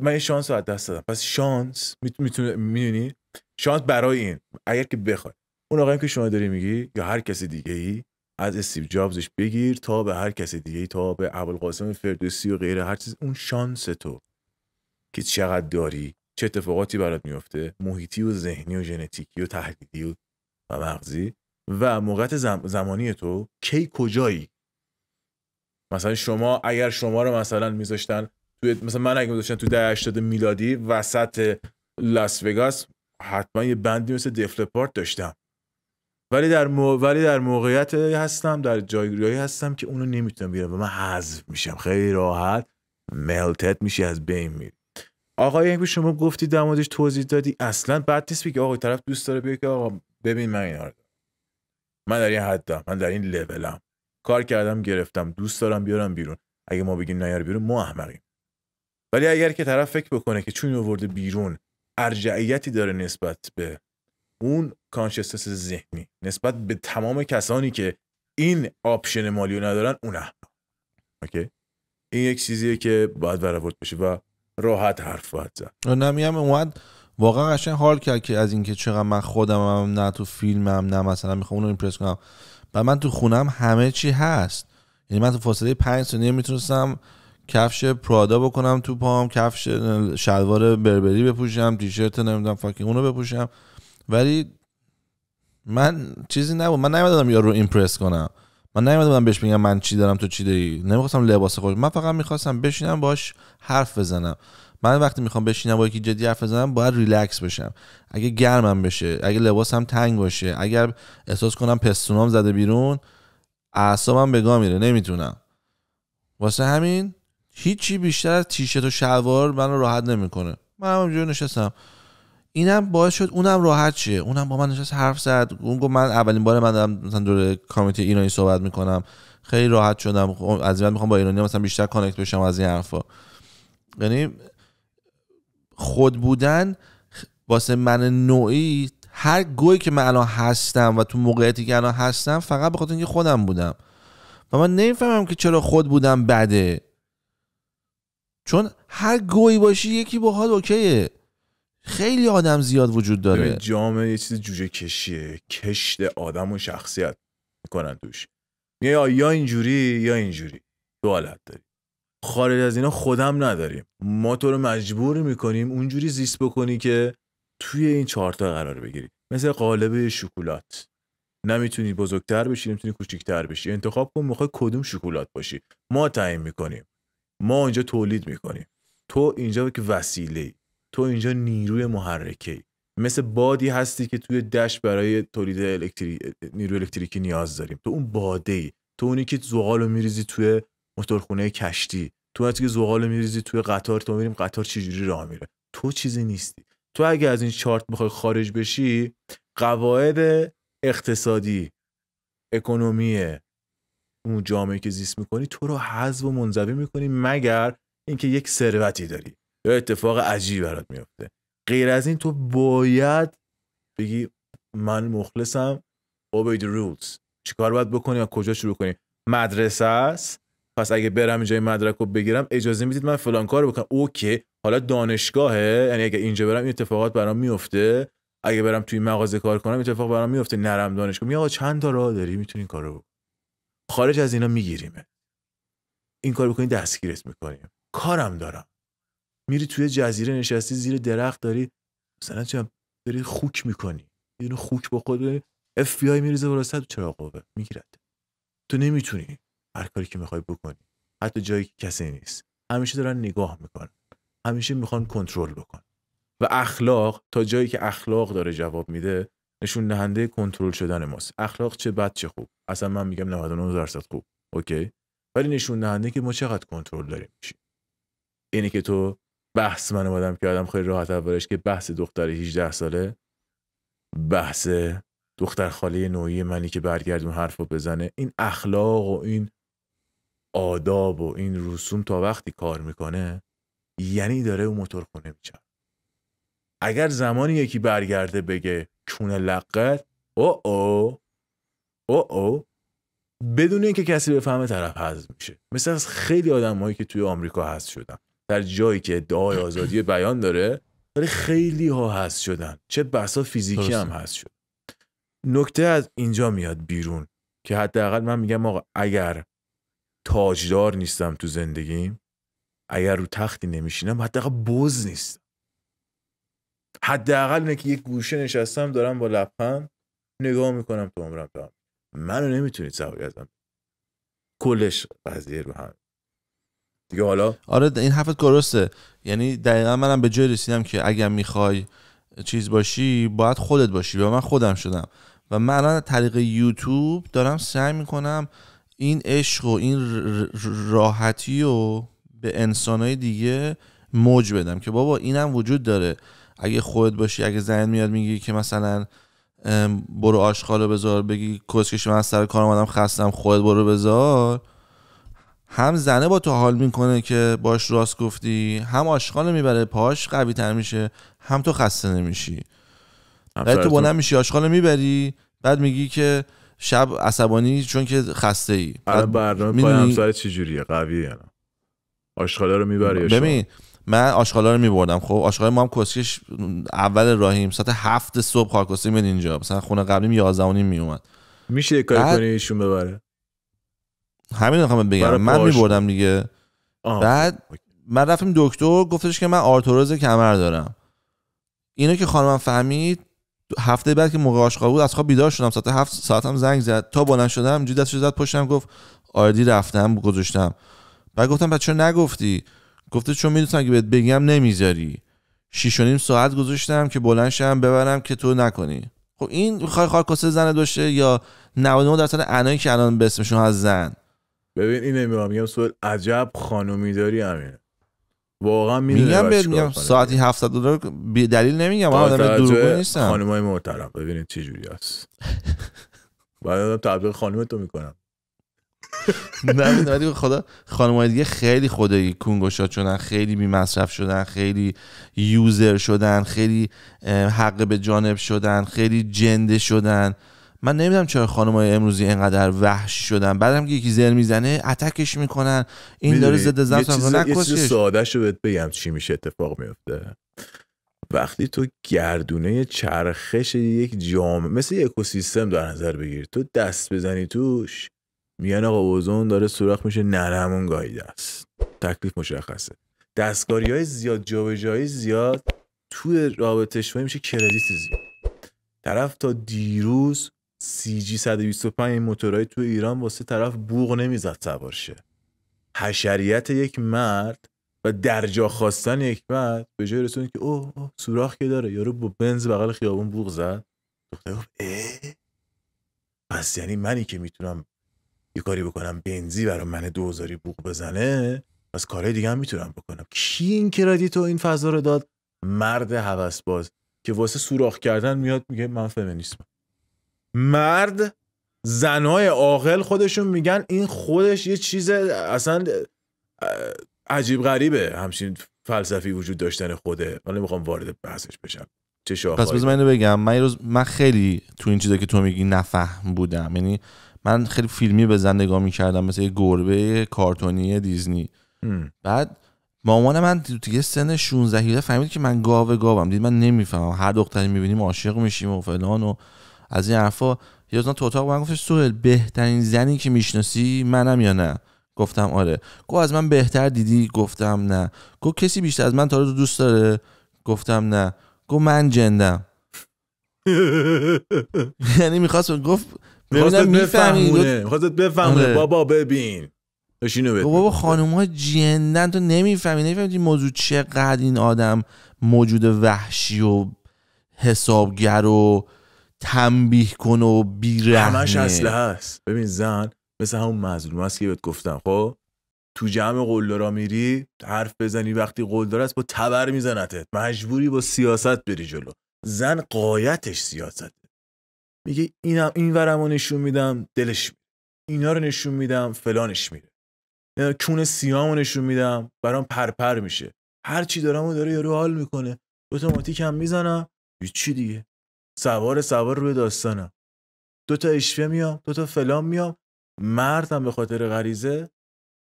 من شانس رو از دست دادم پس شانس میتونه میدونی شانس برای این اگر که بخواد. اون آقایی که شما داری میگی یا هر کسی دیگه ای از استیو جابزش بگیر تا به هر کس دیگه تا به ابوالقاسم فردوسی و غیره هر چیز اون شانس تو که چقدر داری چه اتفاقاتی برات میفته محیطی و ذهنی و ژنتیکی و تحلیلی و, مغزی و موقعت زمانی تو کی کجایی مثلا شما اگر شما رو مثلا میذاشتن مثلا من اگه میذاشتن تو ده 80 میلادی وسط لاس وگاس حتما یه بندی مثل دفلپارت داشتم ولی در مو... ولی در موقعیت هستم در جایگاهی هستم که اونو نمیتونم بیارم و من حذف میشم خیلی راحت ملتت میشی از بین میری آقا یک شما گفتی در توضیح دادی اصلا بد نیست بگی آقا طرف دوست داره بگه آقا ببین من اینا رو من در این حدم من در این لولم کار کردم گرفتم دوست دارم بیارم بیرون اگه ما بگیم نیار بیرون ما احمقیم ولی اگر که طرف فکر بکنه که چون آورده بیرون ارجعیتی داره نسبت به اون کانشستس ذهنی نسبت به تمام کسانی که این آپشن مالی ندارن اون اوکی این یک چیزیه که باید برآورد بشه و راحت حرف باید زد نه هم اومد واقعا قشنگ حال کرد که از اینکه چقدر من خودم هم نه تو فیلمم نه مثلا میخوام اونو ایمپرس کنم و من تو خونم همه چی هست یعنی من تو فاصله 5 ثانیه میتونستم کفش پرادا بکنم تو پام کفش شلوار بربری بپوشم تیشرت نمیدونم فاکی اونو بپوشم ولی من چیزی نبود من نیومدم یارو ایمپرس کنم من نیومدم بهش بگم من چی دارم تو چی داری نمیخواستم لباس خوش من فقط میخواستم بشینم باش حرف بزنم من وقتی میخوام بشینم با یکی جدی حرف بزنم باید ریلکس بشم اگه گرمم بشه اگه لباسم تنگ باشه اگر احساس کنم پستونام زده بیرون اعصابم به گا میره نمیتونم واسه همین هیچی بیشتر از تیشرت و شلوار منو راحت نمیکنه من همونجوری نشستم اینم باعث شد اونم راحت شه اونم با من نشست حرف زد اون گفت من اولین بار من دارم مثلا دور کامیتی ایرانی صحبت میکنم خیلی راحت شدم خب، از این میخوام با ایرانی مثلا بیشتر کانکت بشم از این حرفا یعنی خود بودن واسه من نوعی هر گویی که من الان هستم و تو موقعیتی که الان هستم فقط به خاطر اینکه خودم بودم و من نمیفهمم که چرا خود بودم بده چون هر گویی باشی یکی با حال اوکیه خیلی آدم زیاد وجود داره جامعه یه چیز جوجه کشیه کشت آدم و شخصیت میکنن توش یا اینجوری یا اینجوری دو حالت داری خارج از اینا خودم نداریم ما تو رو مجبور میکنیم اونجوری زیست بکنی که توی این چهارتا قرار بگیری مثل قالب شکلات نمیتونی بزرگتر بشی نمیتونی کوچیکتر بشی انتخاب کن میخوای کدوم شکلات باشی ما تعیین میکنیم ما اونجا تولید میکنیم تو اینجا که وسیله تو اینجا نیروی محرکه مثل بادی هستی که توی دشت برای تولید الکتری... نیروی الکتریکی نیاز داریم تو اون باده تو اونی که زغال رو میریزی توی موتورخونه کشتی تو اونی که زغال میریزی توی قطار تو میریم قطار چجوری راه میره تو چیزی نیستی تو اگه از این چارت بخوای خارج بشی قواعد اقتصادی اکنومی اون جامعه که زیست میکنی تو رو حذف و منظوی میکنی مگر اینکه یک ثروتی داری یا اتفاق عجیب برات میفته غیر از این تو باید بگی من مخلصم obey the rules چیکار باید بکنی و کجا شروع کنی مدرسه است پس اگه برم اینجا این مدرک رو بگیرم اجازه میدید من فلان کار بکنم اوکی حالا دانشگاهه یعنی اگه اینجا برم این اتفاقات برام میفته اگه برم توی مغازه کار کنم اتفاق برام میفته نرم دانشگاه میگه چند تا راه داری میتونی کارو خارج از اینا میگیریم این کار بکنی دستگیرت میکنیم کارم دارم میری توی جزیره نشستی زیر درخت داری مثلا چم داری خوک میکنی یه خوک با خود اف بی آی میریزه بالا صد چرا قوه میگیرد تو نمیتونی هر کاری که میخوای بکنی حتی جایی که کسی نیست همیشه دارن نگاه میکنن همیشه میخوان کنترل بکن و اخلاق تا جایی که اخلاق داره جواب میده نشون دهنده کنترل شدن ماست اخلاق چه بد چه خوب اصلا من میگم 99 درصد خوب اوکی ولی نشون دهنده که ما چقدر کنترل داریم میشیم اینه که تو بحث من اومدم آدم خیلی راحت اولش که بحث دختر 18 ساله بحث دختر خاله نوعی منی که برگردم حرف رو بزنه این اخلاق و این آداب و این رسوم تا وقتی کار میکنه یعنی داره اون موتور خونه میچن اگر زمانی یکی برگرده بگه کونه لقت او او او او بدون اینکه کسی بفهمه طرف حذف میشه مثل از خیلی هایی که توی آمریکا هست شدن در جایی که ادعای آزادی بیان داره ولی خیلی ها هست شدن چه بسا فیزیکی هم هست شد نکته از اینجا میاد بیرون که حداقل من میگم آقا اگر تاجدار نیستم تو زندگیم اگر رو تختی نمیشینم حداقل بز نیست. حداقل اینه که یک گوشه نشستم دارم با لبخند نگاه میکنم تو عمرم تا منو نمیتونید سوای ازم کلش قضیه رو هم دیگه حالا آره این حرفت درسته یعنی دقیقا منم به جای رسیدم که اگر میخوای چیز باشی باید خودت باشی و من خودم شدم و من الان طریق یوتیوب دارم سعی میکنم این عشق و این راحتی و به انسانهای دیگه موج بدم که بابا اینم وجود داره اگه خودت باشی اگه زن میاد میگی که مثلا برو رو بذار بگی کسکش من از سر کار اومدم خستم خودت برو بذار هم زنه با تو حال میکنه که باش راست گفتی هم آشغال میبره پاش قوی تر میشه هم تو خسته نمیشی بعد تو بلند میشی آشغال میبری بعد میگی که شب عصبانی چون که خسته ای آره، برنامه پای همسر چی جوریه قویه یعنی. رو میبری ببین من آشغالا رو میبردم خب آشغال ما هم کسکش اول راهیم ساعت هفت صبح خاکستری میاد اینجا مثلا خونه قبلیم 11 و میومد میشه کاری کنی ایشون ببره همین رو بگم من میبردم دیگه بعد من رفتم دکتر گفتش که من آرتوروز کمر دارم اینو که خانمم فهمید هفته بعد که موقع آشغال بود از خواب بیدار شدم ساعت هفت ساعتم زنگ زد تا بلند شدم جی دستش زد پشتم گفت آردی رفتم گذاشتم بعد گفتم بعد چرا نگفتی گفته چون میدونستم که بهت بگم نمیذاری شیش و نیم ساعت گذاشتم که بلند شم ببرم که تو نکنی خب این میخوای خارکاسه زن داشته یا 99 درصد انایی که الان به اسمشون هست زن ببین اینه میگم میگم سوال عجب خانومی داری همینه واقعا میگم میگم ساعتی 700 دلار بی دلیل نمیگم آدم دروغگو نیستم خانمای محترم ببینید چه جوری است بعد تبلیغ خانم تو میکنم نه ولی خدا خانمای دیگه خیلی خدایی کنگوشات شدن خیلی بی مصرف شدن خیلی یوزر شدن خیلی حق به جانب شدن خیلی جنده شدن من نمیدونم چرا خانمای امروزی اینقدر وحشی شدن بعدم که یکی زر میزنه اتکش میکنن این داره ضد زن یه ساده شو بهت بگم چی میشه اتفاق میفته وقتی تو گردونه چرخش یک جامعه مثل یک اکوسیستم در نظر بگیر تو دست بزنی توش میگن آقا اوزون داره سوراخ میشه نرمون گاهی است تکلیف مشخصه دستگاری های زیاد جایی زیاد توی رابطه میشه کردیت زیاد طرف تا دیروز سی جی 125 این موتورهای تو ایران واسه طرف بوغ نمیزد سوار شه حشریت یک مرد و درجا خواستن یک مرد به جای رسون که اوه او سوراخ که داره یارو با بنز بغل خیابون بوغ زد دختر گفت پس یعنی منی که میتونم یه کاری بکنم بنزی برای من دوزاری بوغ بزنه پس کارهای دیگه هم میتونم بکنم کی این تو این فضا رو داد مرد باز که واسه سوراخ کردن میاد میگه من فمینیسم مرد زنای عاقل خودشون میگن این خودش یه چیز اصلا عجیب غریبه همچین فلسفی وجود داشتن خوده من نمیخوام وارد بحثش بشم چه پس بذار من اینو بگم من روز من خیلی تو این چیزا که تو میگی نفهم بودم یعنی من خیلی فیلمی به زن نگاه میکردم مثل یه گربه کارتونی دیزنی بعد مامان من دیگه سن 16 فهمید که من گاو گاوم دید من نمیفهمم هر دختری میبینیم عاشق میشیم و فلان و از این حرفا یه تو اتاق من گفتش سوهل بهترین زنی که میشناسی منم یا نه گفتم آره گو از من بهتر دیدی گفتم نه گو کسی بیشتر از من تا رو دوست داره گفتم نه گو من جندم یعنی میخواست گفت ببینم بفهمونه آره. بابا ببین بابا خانوم ها جندن تو نمیفهمی نمیفهمی این موضوع چقدر این آدم موجود وحشی و حسابگر و تنبیه کن و بیرحمه همش اصله هست ببین زن مثل همون مظلوم است که بهت گفتم خب تو جمع قلدرا میری حرف بزنی وقتی قلدرا است با تبر میزنتت مجبوری با سیاست بری جلو زن قایتش سیاست میگه اینم این ورم نشون میدم دلش اینا رو نشون میدم فلانش میره یعنی کون سیام نشون میدم برام پرپر میشه هر چی دارم داره یارو حال میکنه اتوماتیک هم میزنم چی دیگه سوار سوار روی داستانم دو تا اشوه میام دو تا فلان میام مردم به خاطر غریزه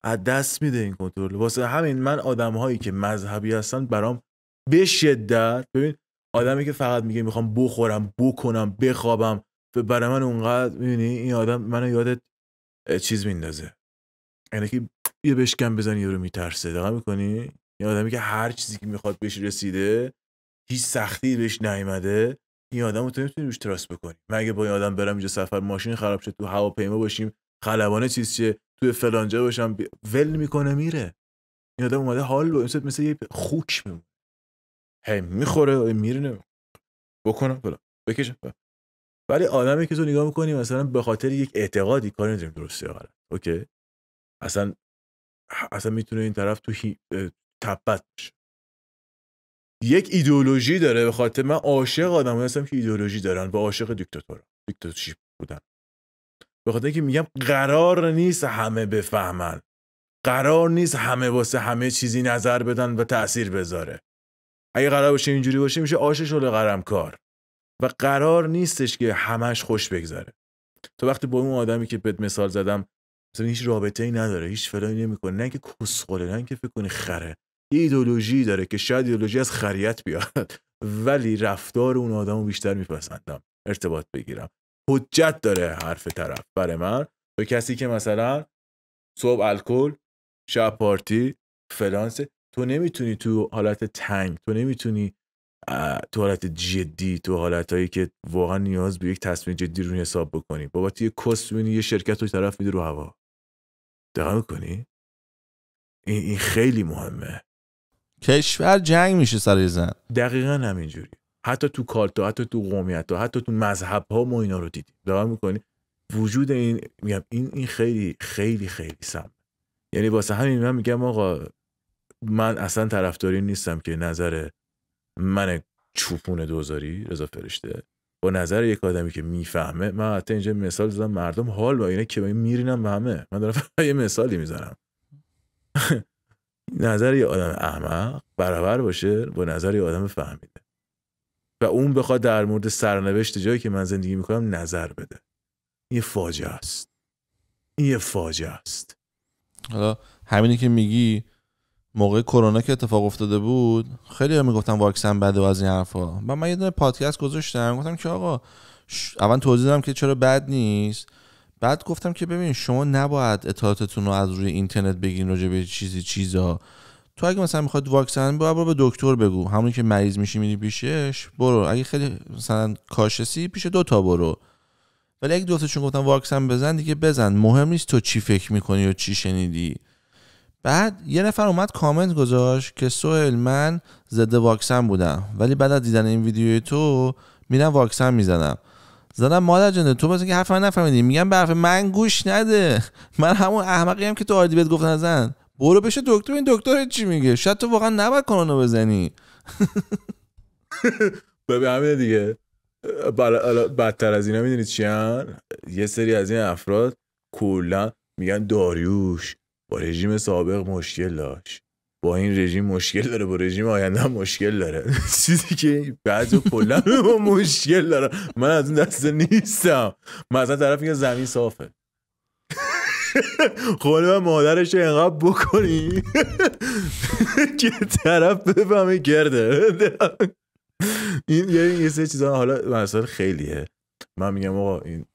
از دست میده این کنترل واسه همین من آدم هایی که مذهبی هستن برام به شدت ببین آدمی که فقط میگه میخوام بخورم بکنم بخوابم برای من اونقدر میبینی این آدم منو یاد چیز میندازه یعنی که یه بشکم بزنی رو میترسه دقیقا میکنی یه آدمی که هر چیزی که میخواد بهش رسیده هیچ سختی بهش نیامده این آدم رو تو نمیتونی روش تراس بکنی مگه با این آدم برم اینجا سفر ماشین خراب شد تو هواپیما باشیم خلبانه چیز چیه تو فلانجا باشم بی... ول میکنه میره این آدم اومده حال با مثل, یه خوک میمونه هی میخوره میره نمی... بکنم فلان بکشم ولی آدمی که تو نگاه میکنی مثلا به خاطر یک اعتقادی کاری نداریم درسته یا اوکی اصلا اصلا میتونه این طرف تو هی... یک ایدئولوژی داره به خاطر من عاشق آدم هستم که ایدئولوژی دارن و عاشق دیکتاتور دیکتاتورشیپ بودن به خاطر اینکه میگم قرار نیست همه بفهمن قرار نیست همه واسه همه چیزی نظر بدن و تاثیر بذاره اگه قرار باشه اینجوری باشه میشه آش شل قرم کار و قرار نیستش که همش خوش بگذره تو وقتی با اون آدمی که به مثال زدم مثلا هیچ رابطه ای نداره هیچ فلانی نمیکنه نه که کسخله نه که فکر کنی خره یه ایدولوژی داره که شاید ایدولوژی از خریت بیاد ولی رفتار اون آدمو بیشتر میپسندم ارتباط بگیرم حجت داره حرف طرف برای من به کسی که مثلا صبح الکل شب پارتی فلانس تو نمیتونی تو حالت تنگ تو نمیتونی تو حالت جدی تو حالت هایی که واقعا نیاز به یک تصمیم جدی رو حساب بکنی تو یه کس یه شرکت رو طرف میده رو هوا دقیق کنی این خیلی مهمه کشور جنگ میشه سر زن دقیقا همینجوری حتی تو کالتا حتی تو قومیت ها حتی تو مذهب ها ما اینا رو دیدیم دقیقا میکنی وجود این میگم این این خیلی خیلی خیلی سم یعنی واسه همین من میگم آقا من اصلا طرفداری نیستم که نظر من چوپون دوزاری رضا فرشته با نظر یک آدمی که میفهمه من حتی اینجا مثال زدم مردم حال با اینه که میرینم به همه من دارم یه مثالی میزنم نظر یه آدم احمق برابر باشه با نظر یه آدم فهمیده و اون بخواد در مورد سرنوشت جایی که من زندگی میکنم نظر بده یه فاجعه است این یه فاجعه است حالا همینی که میگی موقع کرونا که اتفاق افتاده بود خیلی هم میگفتم واکسن بده و از این حرفا و من یه دونه پادکست گذاشتم گفتم که آقا اول توضیح دادم که چرا بد نیست بعد گفتم که ببین شما نباید اطلاعاتتون رو از روی اینترنت بگین راجع به چیزی چیزا تو اگه مثلا میخواد واکسن برو برو به دکتر بگو همونی که مریض میشی میری پیشش برو اگه خیلی مثلا کاشسی پیش دوتا برو ولی اگه دوتا چون واکسن بزن دیگه بزن مهم نیست تو چی فکر میکنی و چی شنیدی بعد یه نفر اومد کامنت گذاشت که سوهل من ضد واکسن بودم ولی بعد از دیدن این ویدیوی تو میرم واکسن میزنم زدم مادر جنده تو مثلا که حرف من نفهمیدی میگم به حرف من گوش نده من همون احمقی هم که تو آردی بهت گفتن زن برو بشه دکتر این دکتر چی میگه شاید تو واقعا نباید کانونو بزنی ببین همینه دیگه بله، بدتر از اینا میدونید چی یه سری از این افراد کلا میگن داریوش با رژیم سابق مشکل داشت با این رژیم مشکل داره با رژیم آینده هم مشکل داره چیزی که بعضی کلا مشکل داره من از اون دست نیستم من از طرف میگم زمین صافه خود خب و مادرش انقدر بکنی که طرف بفهمه گرده این یه یه سه چیزا حالا مسائل خیلیه من میگم آقا این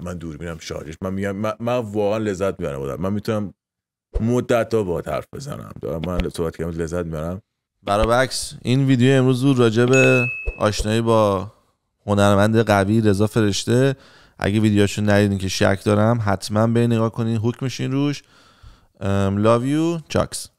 من, دور میرم شارژش من میگم من, واقعا لذت میبرم من میتونم مدت ها باید حرف بزنم دارم من صحبت لذت میبرم برابکس این ویدیو امروز رو راجع به آشنایی با هنرمند قوی رضا فرشته اگه ویدیوشو ندیدین که شک دارم حتما به نگاه کنین حکمشین روش روش لاویو چاکس